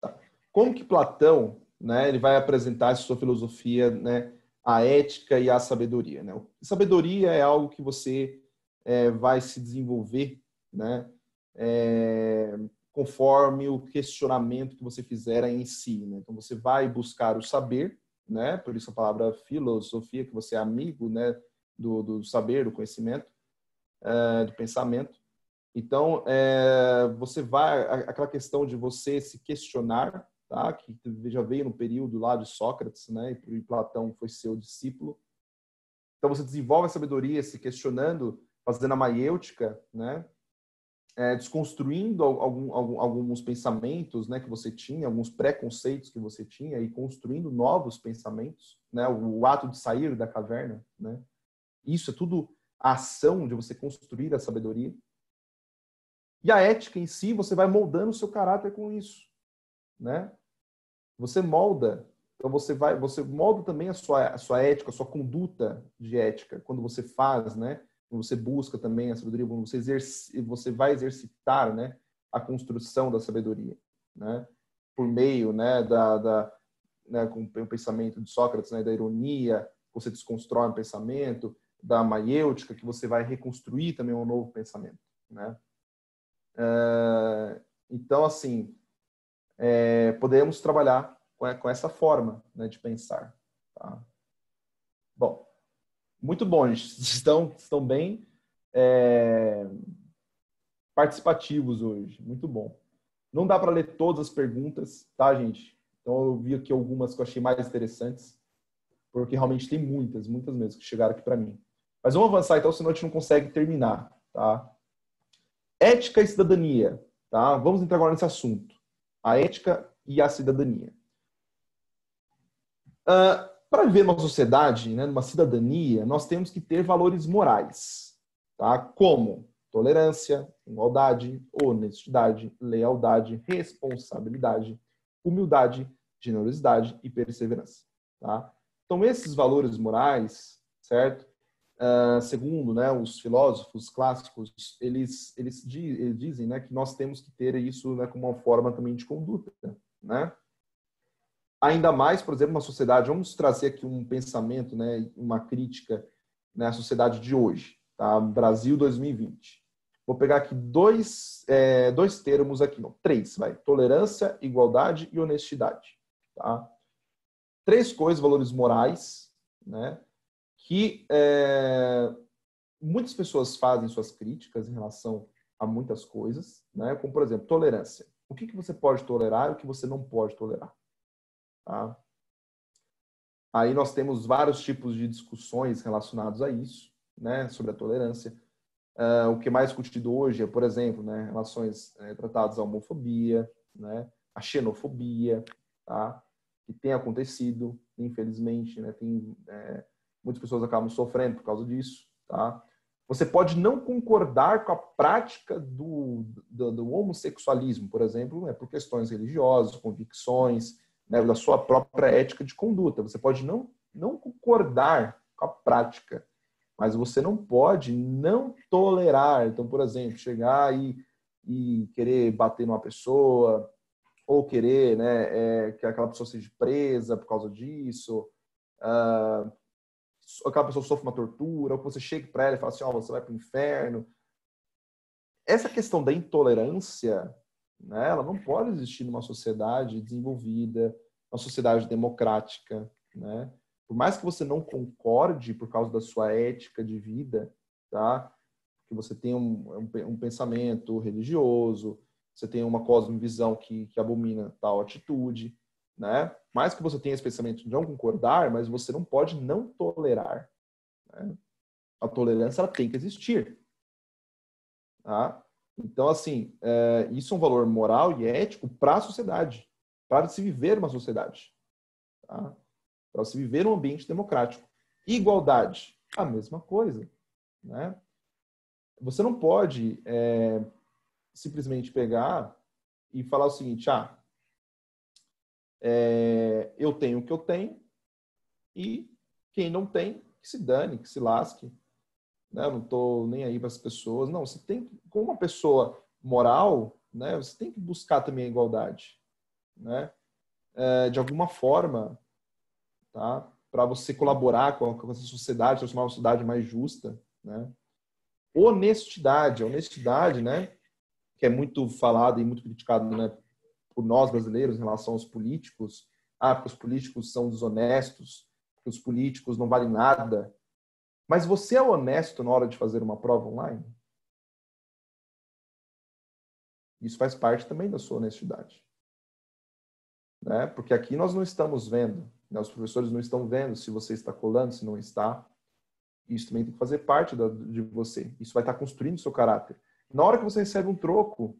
Tá. Como que Platão, né, ele vai apresentar a sua filosofia, né, a ética e a sabedoria, né? Sabedoria é algo que você é, vai se desenvolver, né? É, conforme o questionamento que você fizer em si, né? Então você vai buscar o saber, né? Por isso a palavra filosofia, que você é amigo, né? Do, do saber, do conhecimento, é, do pensamento. Então é, você vai aquela questão de você se questionar, tá? Que já veio no período lá de Sócrates, né? E Platão foi seu discípulo. Então você desenvolve a sabedoria se questionando fazendo a maiêutica, né? É, desconstruindo algum, algum, alguns pensamentos né, que você tinha, alguns preconceitos que você tinha e construindo novos pensamentos, né, o, o ato de sair da caverna, né, isso é tudo a ação de você construir a sabedoria. E a ética em si, você vai moldando o seu caráter com isso, né? Você molda, então você vai, você molda também a sua, a sua ética, a sua conduta de ética quando você faz, né? quando você busca também a sabedoria, quando você, exerce, você vai exercitar né, a construção da sabedoria, né, por meio né, da, da né, com o pensamento de Sócrates, né, da ironia, você desconstrói um pensamento, da maiêutica, que você vai reconstruir também um novo pensamento. Né? Uh, então, assim, é, podemos trabalhar com, com essa forma né, de pensar. Tá? Bom, muito bons, estão, estão bem é, participativos hoje, muito bom. Não dá para ler todas as perguntas, tá, gente? Então eu vi aqui algumas que eu achei mais interessantes, porque realmente tem muitas, muitas mesmo que chegaram aqui para mim. Mas vamos avançar então, senão a gente não consegue terminar, tá? Ética e cidadania, tá? Vamos entrar agora nesse assunto. A ética e a cidadania. Uh, para viver numa sociedade, né, numa cidadania, nós temos que ter valores morais, tá? Como tolerância, igualdade, honestidade, lealdade, responsabilidade, humildade, generosidade e perseverança, tá? Então esses valores morais, certo? Uh, segundo, né, os filósofos clássicos, eles eles, eles eh, dizem, né, que nós temos que ter isso, né, como uma forma também de conduta, né? ainda mais, por exemplo, uma sociedade, vamos trazer aqui um pensamento, né, uma crítica na né, sociedade de hoje, tá? Brasil 2020. Vou pegar aqui dois, é, dois termos aqui, não, três, vai. Tolerância, igualdade e honestidade, tá? Três coisas, valores morais, né, que é, muitas pessoas fazem suas críticas em relação a muitas coisas, né, como, por exemplo, tolerância. O que, que você pode tolerar e o que você não pode tolerar? Tá? Aí nós temos vários tipos de discussões relacionados a isso, né, sobre a tolerância. Uh, o que é mais discutido hoje é, por exemplo, né, relações né, tratadas à homofobia, né, a xenofobia, tá? que tem acontecido, infelizmente, né, tem é, muitas pessoas acabam sofrendo por causa disso, tá? Você pode não concordar com a prática do, do, do homossexualismo, por exemplo, né, por questões religiosas, convicções, né, da sua própria ética de conduta. Você pode não, não concordar com a prática, mas você não pode não tolerar. Então, por exemplo, chegar e, e querer bater numa pessoa, ou querer né, é, que aquela pessoa seja presa por causa disso, uh, aquela pessoa sofre uma tortura, ou que você chegue para ela e fale assim, ó, oh, você vai para o inferno. Essa questão da intolerância né? Ela não pode existir numa sociedade desenvolvida, uma sociedade democrática. Né? Por mais que você não concorde por causa da sua ética de vida, tá? que você tem um, um, um pensamento religioso, você tem uma cosmovisão que, que abomina tal atitude, né? Mais que você tenha esse pensamento de não concordar, mas você não pode não tolerar. Né? A tolerância ela tem que existir. Tá? Então, assim, é, isso é um valor moral e ético para a sociedade, para se viver uma sociedade, tá? para se viver um ambiente democrático. Igualdade, a mesma coisa. Né? Você não pode é, simplesmente pegar e falar o seguinte: ah, é, eu tenho o que eu tenho e quem não tem, que se dane, que se lasque né? eu não estou nem aí para as pessoas. Não, você tem que, como uma pessoa moral, né? você tem que buscar também a igualdade. Né? É, de alguma forma, tá? para você colaborar com a, com a sociedade, transformar uma sociedade mais justa. Né? Honestidade, honestidade, né? que é muito falado e muito criticado né? por nós brasileiros em relação aos políticos. Ah, porque os políticos são desonestos, que os políticos não valem nada, mas você é honesto na hora de fazer uma prova online? Isso faz parte também da sua honestidade. Né? Porque aqui nós não estamos vendo, né? os professores não estão vendo se você está colando, se não está. Isso também tem que fazer parte da, de você. Isso vai estar construindo seu caráter. Na hora que você recebe um troco,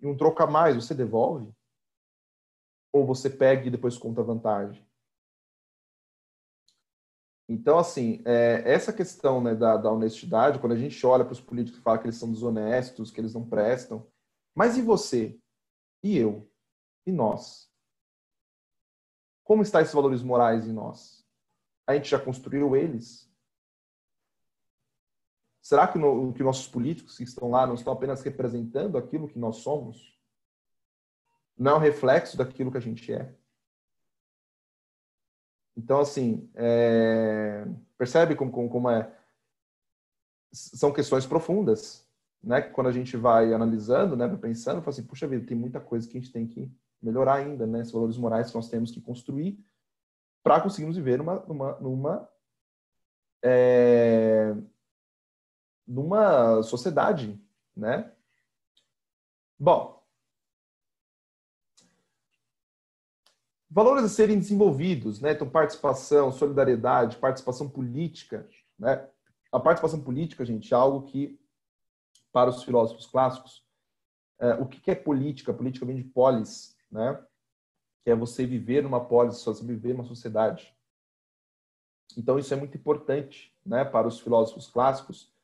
e um troco a mais, você devolve? Ou você pega e depois conta a vantagem? Então, assim, é, essa questão né, da, da, honestidade, quando a gente olha para os políticos e fala que eles são desonestos, que eles não prestam, mas e você? E eu? E nós? Como está esses valores morais em nós? A gente já construiu eles? Será que, no, que nossos políticos que estão lá não estão apenas representando aquilo que nós somos? Não é um reflexo daquilo que a gente é? Então, assim, é... percebe como, como, como é? São questões profundas, né? Que quando a gente vai analisando, né, pensando, fala assim, puxa vida, tem muita coisa que a gente tem que melhorar ainda, né? Esses valores morais que nós temos que construir para conseguirmos viver numa, numa, numa, é... numa sociedade, né? Bom, valores a serem desenvolvidos, né? Então, participação, solidariedade, participação política, né? A participação política, gente, é algo que, para os filósofos clássicos, é, o que é política? Política vem de polis, né? Que é você viver numa polis, você viver numa sociedade. Então, isso é muito importante, né? Para os filósofos clássicos,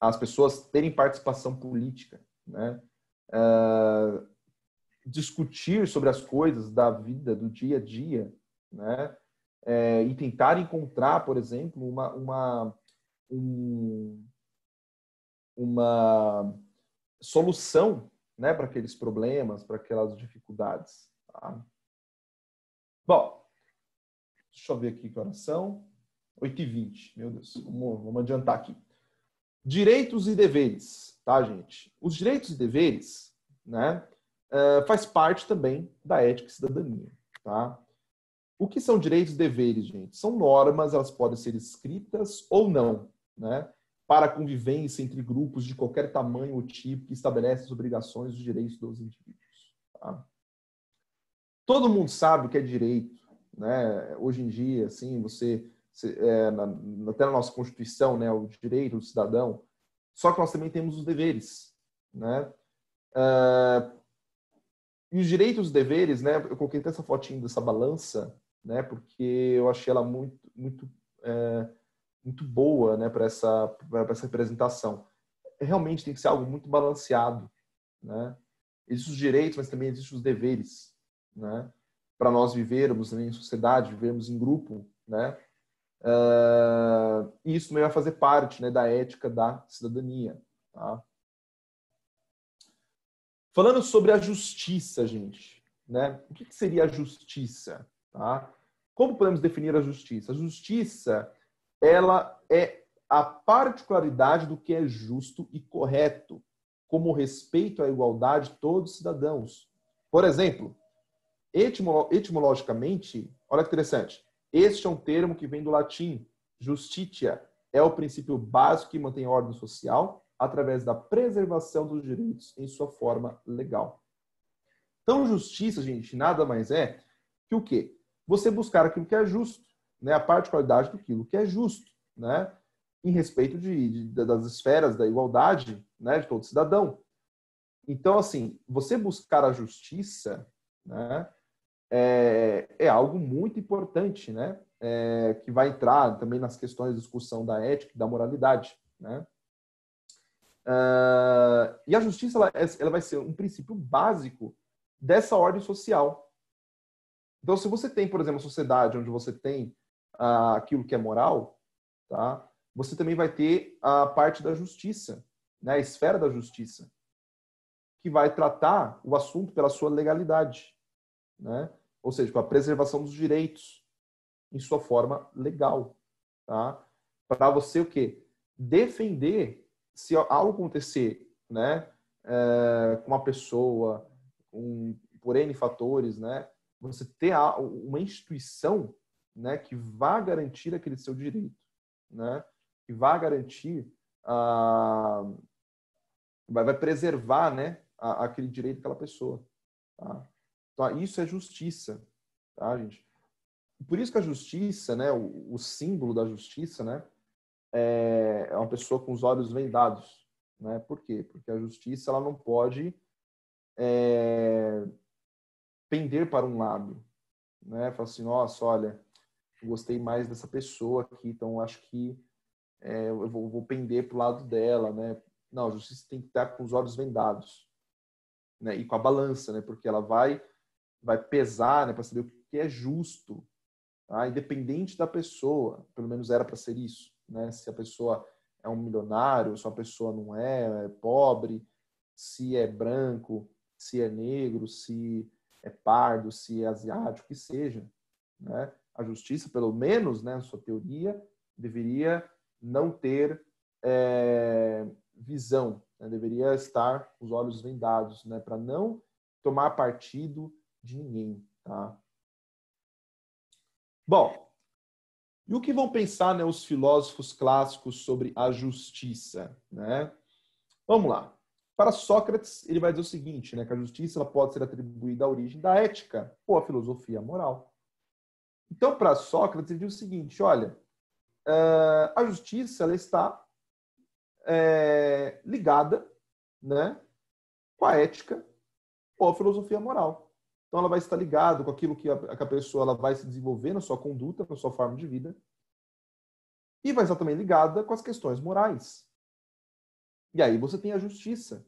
as pessoas terem participação política, né? Uh, discutir sobre as coisas da vida, do dia a dia, né? É, e tentar encontrar, por exemplo, uma, uma, um, uma solução né, para aqueles problemas, para aquelas dificuldades. Tá? Bom, deixa eu ver aqui que horas são. 8h20, meu Deus, vamos, vamos adiantar aqui. Direitos e deveres, tá, gente? Os direitos e deveres, né? É, faz parte também da ética e cidadania. Tá? O que são direitos e deveres, gente? São normas, elas podem ser escritas ou não, né? para a convivência entre grupos de qualquer tamanho ou tipo que estabelece as obrigações e os direitos dos indivíduos. Tá? Todo mundo sabe o que é direito. Né? Hoje em dia, assim, você, é, na, até na nossa Constituição, né, o direito do cidadão, só que nós também temos os deveres. Né? Uh, e os direitos e os deveres, né? Eu coloquei até essa fotinha dessa balança, né? Porque eu achei ela muito, muito, é, muito boa, né? Para essa, essa representação. Realmente tem que ser algo muito balanceado, né? Existem os direitos, mas também existem os deveres, né? Para nós vivermos né, em sociedade, vivermos em grupo, né? Uh, isso também vai fazer parte né, da ética da cidadania. Tá? Falando sobre a justiça, gente, né? O que seria a justiça? Tá? Como podemos definir a justiça? A justiça, ela é a particularidade do que é justo e correto, como respeito à igualdade de todos os cidadãos. Por exemplo, etimologicamente, olha que interessante, este é um termo que vem do latim, justitia, é o princípio básico que mantém a ordem social através da preservação dos direitos em sua forma legal. Então, justiça, gente, nada mais é que o quê? Você buscar aquilo que é justo, né? a particularidade daquilo que é justo, né? em respeito de, de das esferas da igualdade né? de todo cidadão. Então, assim, você buscar a justiça né? é, é algo muito importante, né? É, que vai entrar também nas questões de discussão da ética e da moralidade, né? Uh, e a justiça ela, ela, vai ser um princípio básico dessa ordem social. Então, se você tem, por exemplo, uma sociedade onde você tem uh, aquilo que é moral, tá? você também vai ter a parte da justiça, né? a esfera da justiça, que vai tratar o assunto pela sua legalidade, né? ou seja, com a preservação dos direitos em sua forma legal. Tá? Para você o quê? Defender se algo acontecer, né, é, com uma pessoa, um, por N fatores, né, você ter uma instituição, né, que vá garantir aquele seu direito, né, que vá garantir a ah, vai preservar, né, aquele direito daquela pessoa. Tá? Então, isso é justiça, tá, gente? Por isso que a justiça, né, o, o símbolo da justiça, né, é, é, uma pessoa com os olhos vendados. Né? Por quê? Porque a justiça ela não pode é, pender para um lado. Né? Falar assim, nossa, olha, gostei mais dessa pessoa aqui, então acho que é, eu vou, vou pender para o lado dela. Né? Não, a justiça tem que estar com os olhos vendados. Né? E com a balança, né? porque ela vai, vai pesar né? para saber o que é justo. Tá? Independente da pessoa, pelo menos era para ser isso né? Se a pessoa é um milionário, se a pessoa não é, é pobre, se é branco, se é negro, se é pardo, se é asiático, que seja, né? A justiça, pelo menos, né, na sua teoria, deveria não ter é, visão, né? deveria estar os olhos vendados, né, para não tomar partido de ninguém, tá? Bom, e o que vão pensar né, os filósofos clássicos sobre a justiça? Né? Vamos lá. Para Sócrates, ele vai dizer o seguinte, né, que a justiça ela pode ser atribuída à origem da ética ou à filosofia moral. Então, para Sócrates, ele diz o seguinte, olha, eh, a justiça ela está é, ligada né, com a ética ou a filosofia moral. Então, ela vai estar ligada com aquilo que a, que a pessoa ela vai se desenvolver na sua conduta, na sua forma de vida. E vai estar também ligada com as questões morais. E aí você tem a justiça.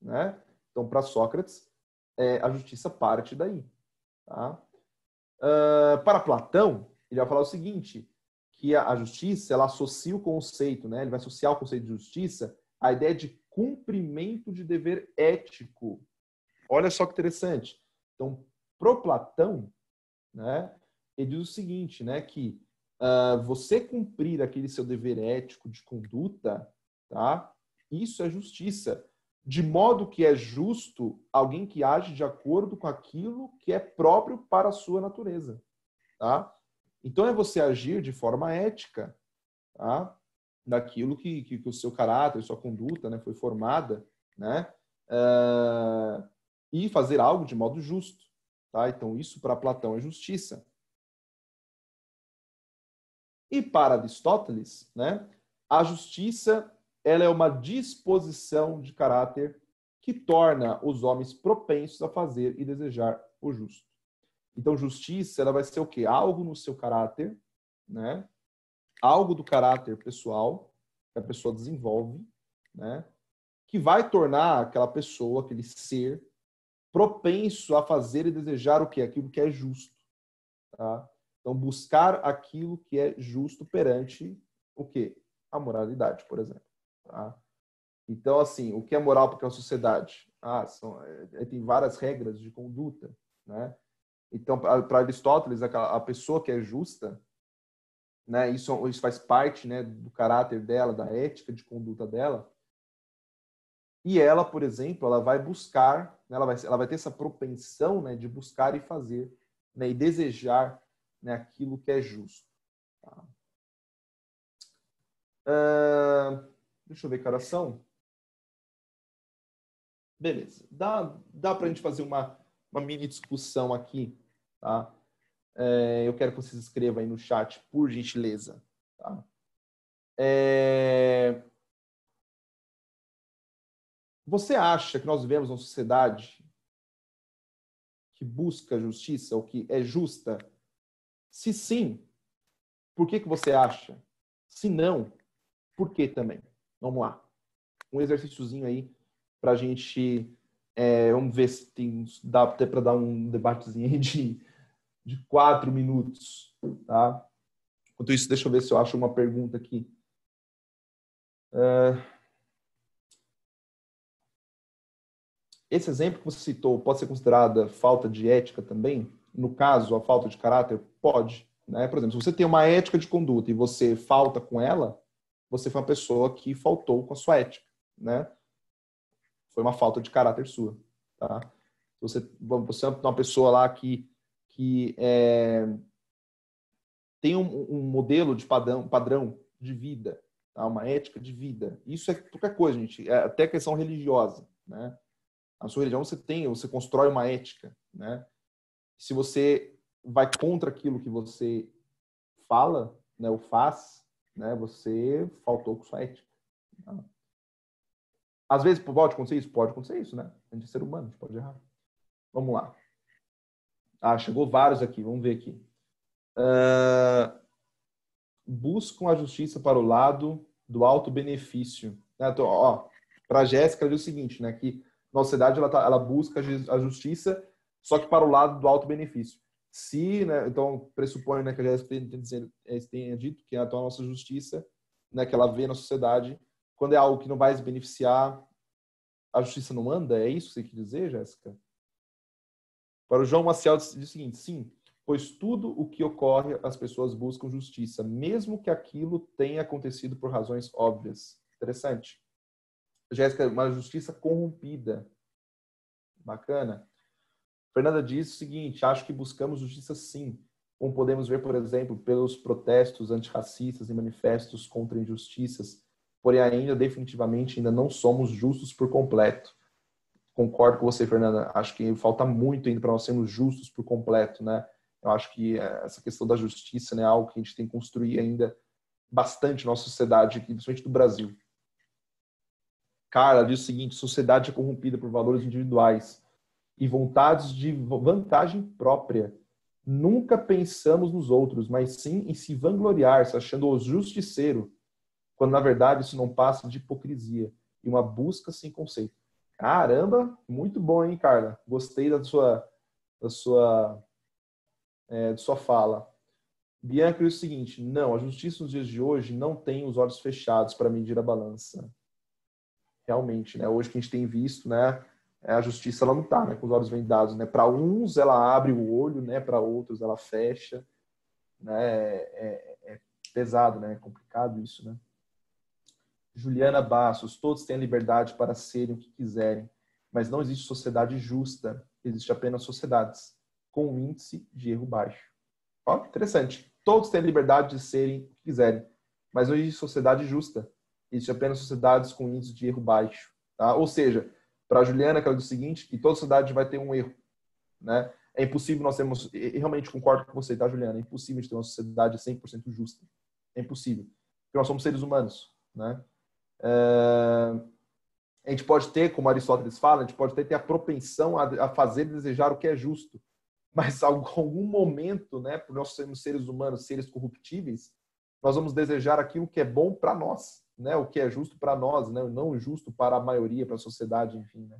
Né? Então, para Sócrates, é, a justiça parte daí. Tá? Uh, para Platão, ele vai falar o seguinte, que a, a justiça ela associa o conceito, né? ele vai associar o conceito de justiça à ideia de cumprimento de dever ético. Olha só que interessante. Então, pro Platão, né, ele diz o seguinte, né, que uh, você cumprir aquele seu dever ético de conduta, tá? Isso é justiça, de modo que é justo alguém que age de acordo com aquilo que é próprio para a sua natureza, tá? Então é você agir de forma ética, tá? Daquilo que, que, que o seu caráter, sua conduta, né, foi formada, né? Uh, e fazer algo de modo justo. Tá? Então, isso para Platão é justiça. E para Aristóteles, né, a justiça ela é uma disposição de caráter que torna os homens propensos a fazer e desejar o justo. Então, justiça ela vai ser o quê? Algo no seu caráter, né? algo do caráter pessoal que a pessoa desenvolve, né? que vai tornar aquela pessoa, aquele ser, propenso a fazer e desejar o que? Aquilo que é justo. Tá? Então, buscar aquilo que é justo perante o que? A moralidade, por exemplo. Tá? Então, assim, o que é moral para é a sociedade? Ah, são, é, é, tem várias regras de conduta, né? Então, para Aristóteles, a, a pessoa que é justa, né, isso, isso faz parte né, do caráter dela, da ética de conduta dela, e ela, por exemplo, ela vai buscar, né, ela, vai, ela vai ter essa propensão né, de buscar e fazer, né, e desejar né, aquilo que é justo. Tá? Uh, deixa eu ver que horas são. Beleza. Dá, dá para a gente fazer uma, uma mini discussão aqui, tá? É, eu quero que vocês escrevam aí no chat, por gentileza. Tá? É, você acha que nós vivemos uma sociedade que busca justiça ou que é justa? Se sim, por que, que você acha? Se não, por que também? Vamos lá. Um exercíciozinho aí para a gente. É, vamos ver se tem, dá até para dar um debatezinho de, de quatro minutos. Tá? Enquanto isso, deixa eu ver se eu acho uma pergunta aqui. Uh... Esse exemplo que você citou pode ser considerada falta de ética também? No caso, a falta de caráter? Pode. Né? Por exemplo, se você tem uma ética de conduta e você falta com ela, você foi uma pessoa que faltou com a sua ética. Né? Foi uma falta de caráter sua. Tá? Você, você é uma pessoa lá que, que é, tem um, um, modelo de padrão, padrão de vida, tá? uma ética de vida. Isso é qualquer coisa, gente. É até questão religiosa. Né? Na sua religião você tem, você constrói uma ética, né? Se você vai contra aquilo que você fala, né, ou faz, né, você faltou com sua ética. Né? Às vezes pode acontecer isso? Pode acontecer isso, né? A gente é ser humano, a gente pode errar. Vamos lá. Ah, chegou vários aqui, vamos ver aqui. Uh, buscam a justiça para o lado do alto benefício. Né? Ah, então, ó, para Jéssica, ela diz o seguinte, né? Que nossa sociedade ela, tá, ela busca a justiça, só que para o lado do alto benefício. Se, né, então, pressupõe né, que a Jéssica tenha dito que então, a nossa justiça, né, que ela vê na sociedade, quando é algo que não vai se beneficiar, a justiça não anda? É isso que você quer dizer, Jéssica? Para o João Maciel diz o seguinte: sim, pois tudo o que ocorre, as pessoas buscam justiça, mesmo que aquilo tenha acontecido por razões óbvias. Interessante. Jéssica, uma justiça corrompida. Bacana. Fernanda diz o seguinte: acho que buscamos justiça sim, como podemos ver, por exemplo, pelos protestos antirracistas e manifestos contra injustiças, porém ainda definitivamente ainda não somos justos por completo. Concordo com você, Fernanda. Acho que falta muito ainda para nós sermos justos por completo, né? Eu acho que eh, essa questão da justiça né, é algo que a gente tem que construir ainda bastante na nossa sociedade, principalmente do Brasil. Carla diz o seguinte: sociedade é corrompida por valores individuais e vontades de vantagem própria. Nunca pensamos nos outros, mas sim em se vangloriar, se achando o justiceiro, quando na verdade isso não passa de hipocrisia e uma busca sem conceito. Caramba, muito bom, hein, Carla? Gostei da sua, da sua, é, da sua fala. Bianca diz é o seguinte: não, a justiça nos dias de hoje não tem os olhos fechados para medir a balança realmente, né? Hoje que a gente tem visto, né? É, a justiça ela não está, né? Com os olhos vendados, né? Para uns ela abre o olho, né? Para outros ela fecha, né? É, é, é pesado, né? É complicado isso, né? Juliana Bassos: todos têm liberdade para serem o que quiserem, mas não existe sociedade justa, existe apenas sociedades com um índice de erro baixo. Ó, interessante. Todos têm liberdade de serem o que quiserem, mas não existe sociedade justa, existem apenas sociedades com índice de erro baixo. Tá? Ou seja, para a Juliana, ela diz o seguinte, que toda sociedade vai ter um erro. Né? É impossível nós termos... e realmente concordo com você, tá, Juliana? É impossível de ter uma sociedade 100% justa. É impossível. Porque nós somos seres humanos. Né? É a gente pode ter, como Aristóteles fala, a gente pode ter, ter a propensão a, fazer e desejar o que é justo. Mas em algum momento, né, por nós sermos seres humanos, seres corruptíveis, nós vamos desejar aquilo que é bom para nós né, o que é justo para nós, né, não justo para a maioria, para a sociedade, enfim. Né?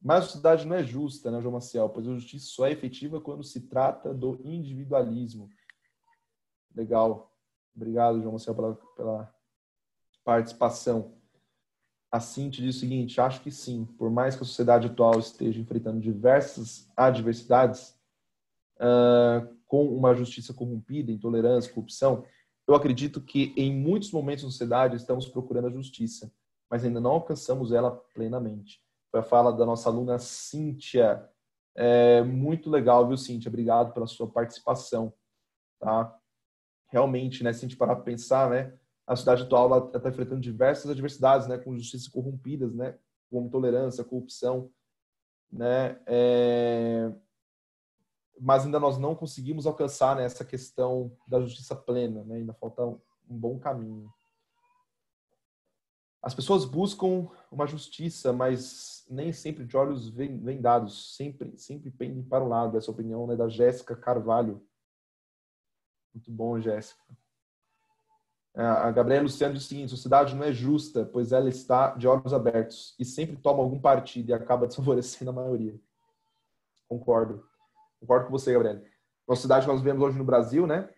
Mas a sociedade não é justa, né, João Maciel, pois a justiça só é efetiva quando se trata do individualismo. Legal. Obrigado, João Maciel, pela, pela participação. A Cinti diz o seguinte: acho que sim, por mais que a sociedade atual esteja enfrentando diversas adversidades, uh, com uma justiça corrompida, intolerância, corrupção, eu acredito que em muitos momentos da sociedade estamos procurando a justiça, mas ainda não alcançamos ela plenamente. Foi a fala da nossa aluna Cíntia. É muito legal, viu, Cíntia? Obrigado pela sua participação. Tá? Realmente, né, se a gente parar para pensar, né, a cidade atual está enfrentando diversas adversidades, né, com justiças corrompidas, né, como intolerância, corrupção, né, é mas ainda nós não conseguimos alcançar né, essa questão da justiça plena, né? ainda falta um bom caminho. As pessoas buscam uma justiça, mas nem sempre de olhos vendados, sempre, sempre pendem para o lado. Essa opinião né, da Jéssica Carvalho. Muito bom, Jéssica. A Gabriela Luciano diz o seguinte: a sociedade não é justa, pois ela está de olhos abertos e sempre toma algum partido e acaba desfavorecendo a maioria. Concordo. Concordo com você, Gabriel. Nossa cidade que nós vivemos hoje no Brasil, né?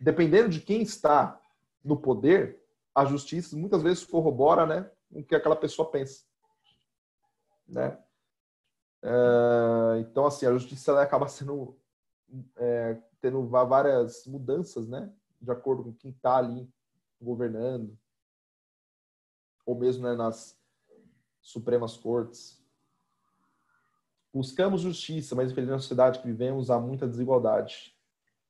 Dependendo de quem está no poder, a justiça muitas vezes corrobora, né, o que aquela pessoa pensa, né? É, então, assim, a justiça ela acaba sendo é, tendo várias mudanças, né, de acordo com quem está ali governando, ou mesmo né, nas Supremas Cortes. Buscamos justiça, mas infelizmente na sociedade que vivemos há muita desigualdade.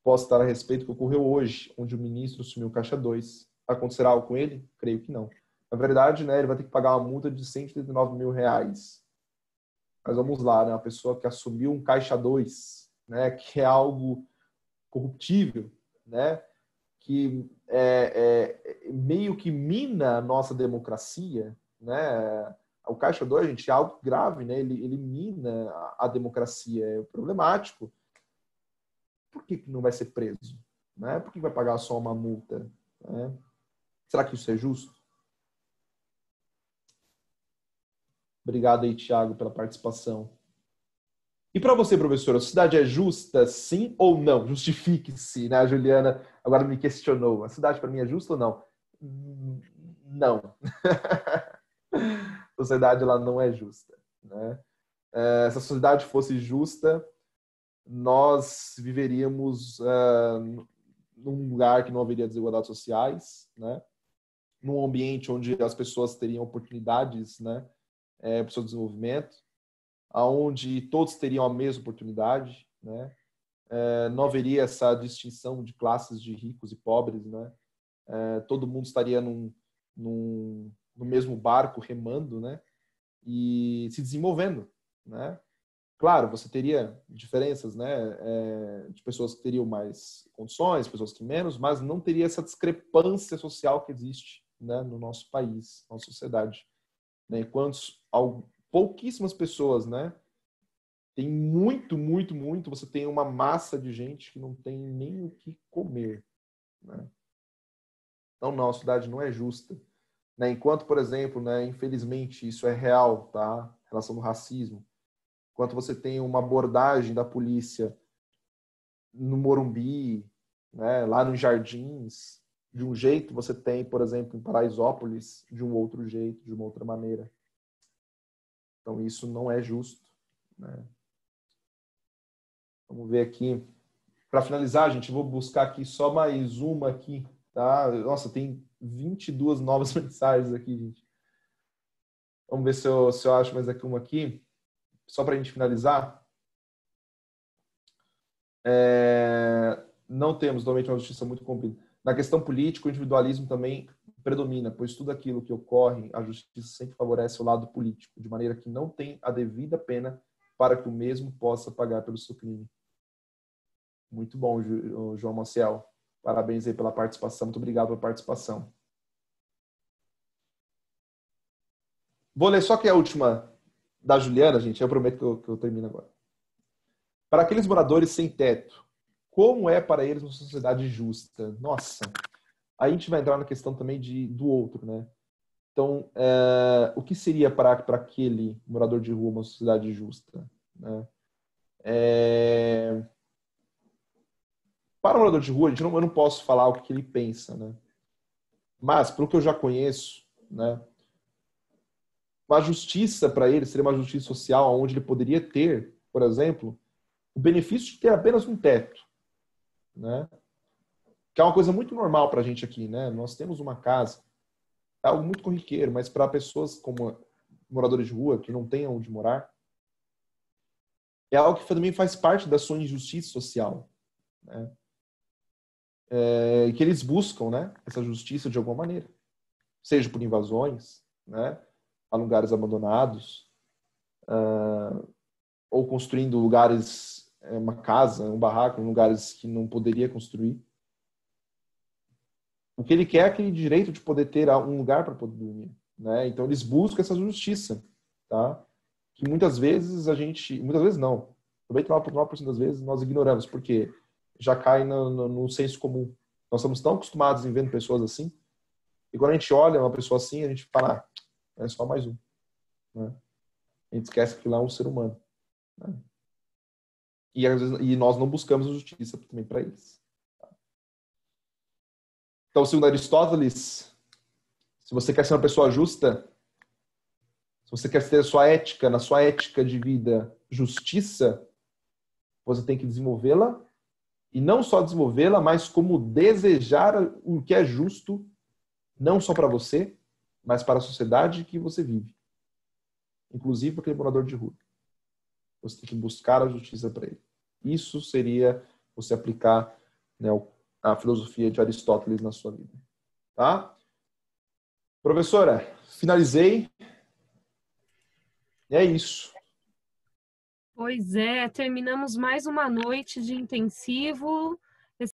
Posso estar a respeito do que ocorreu hoje, onde o ministro sumiu caixa 2. Acontecerá algo com ele? Creio que não. Na verdade, né, ele vai ter que pagar uma multa de 139 mil reais. Mas vamos lá, né, uma pessoa que assumiu um caixa 2, né, que é algo corruptível, né, que é, é, meio que mina a nossa democracia, né, o Caixa 2, gente, é algo grave, né? ele, elimina mina a, democracia, é problemático. Por que, que não vai ser preso? Né? Por que vai pagar só uma multa? Né? Será que isso é justo? Obrigado aí, Tiago, pela participação. E para você, professora, a cidade é justa, sim ou não? Justifique-se, né? A Juliana agora me questionou. A cidade para mim é justa ou não? Hum, não. sociedade ela não é justa. Né? É, se a sociedade fosse justa, nós viveríamos é, num lugar que não haveria desigualdades sociais, né? num ambiente onde as pessoas teriam oportunidades né? É, para o seu desenvolvimento, aonde todos teriam a mesma oportunidade, né? É, não haveria essa distinção de classes de ricos e pobres, né? É, todo mundo estaria num, num no mesmo barco remando, né? E se desenvolvendo, né? Claro, você teria diferenças, né? É, de pessoas que teriam mais condições, pessoas que menos, mas não teria essa discrepância social que existe, né? No nosso país, na nossa sociedade. Né? Enquanto pouquíssimas pessoas, né? Tem muito, muito, muito. Você tem uma massa de gente que não tem nem o que comer, né? Então, não, a cidade não é justa. Né? Enquanto, por exemplo, né, infelizmente isso é real, tá? Em relação ao racismo. Enquanto você tem uma abordagem da polícia no Morumbi, né, lá nos Jardins, de um jeito, você tem, por exemplo, em Paraisópolis, de um outro jeito, de uma outra maneira. Então isso não é justo. Né? Vamos ver aqui. Para finalizar, gente, vou buscar aqui só mais uma aqui, tá? Nossa, tem 22 novas mensagens aqui, gente. Vamos ver se eu, se eu acho mais aqui uma aqui. Só para a gente finalizar. É... Não temos, normalmente, é uma justiça muito cumprida. Na questão política, o individualismo também predomina, pois tudo aquilo que ocorre, a justiça sempre favorece o lado político, de maneira que não tem a devida pena para que o mesmo possa pagar pelo seu crime. Muito bom, João Maciel. Parabéns aí pela participação. Muito obrigado pela participação. Vou ler só que é a última da Juliana, gente. Eu prometo que eu, que eu termino agora. Para aqueles moradores sem teto, como é para eles uma sociedade justa? Nossa, aí a gente vai entrar na questão também de, do outro, né? Então, é, o que seria para aquele morador de rua uma sociedade justa? Né? É, para o morador de rua, não, eu não posso falar o que, que ele pensa, né? Mas, pelo que eu já conheço, né? Uma justiça para ele seria uma justiça social onde ele poderia ter, por exemplo, o benefício de ter apenas um teto, né? Que é uma coisa muito normal para a gente aqui, né? Nós temos uma casa, é algo muito corriqueiro, mas para pessoas como moradores de rua que não têm onde morar, é algo que também faz parte da sua injustiça social, né? é, que eles buscam né, essa justiça de alguma maneira, seja por invasões, né, a lugares abandonados, uh, ou construindo lugares, é, uma casa, um barraco, em lugares que não poderia construir. O que ele quer é aquele direito de poder ter um lugar para poder dormir. Né? Então eles buscam essa justiça, tá? que muitas vezes a gente, muitas vezes não, 99,9% das vezes nós ignoramos, porque já cai no, no, no senso comum. Nós estamos tão acostumados em vendo pessoas assim, e quando a gente olha uma pessoa assim, a gente fala, ah, é só mais um. Né? A gente esquece que lá é um ser humano. Né? E, vezes, e, nós não buscamos justiça também para eles. Então, segundo Aristóteles, se você quer ser uma pessoa justa, se você quer ter a sua ética, na sua ética de vida, justiça, você tem que desenvolvê-la e não só desenvolvê-la, mas como desejar o que é justo, não só para você, mas para a sociedade que você vive. Inclusive para aquele morador de rua. Você tem que buscar a justiça para ele. Isso seria você aplicar né, a filosofia de Aristóteles na sua vida. Tá? Professora, finalizei. é isso. Pois é, terminamos mais uma noite de intensivo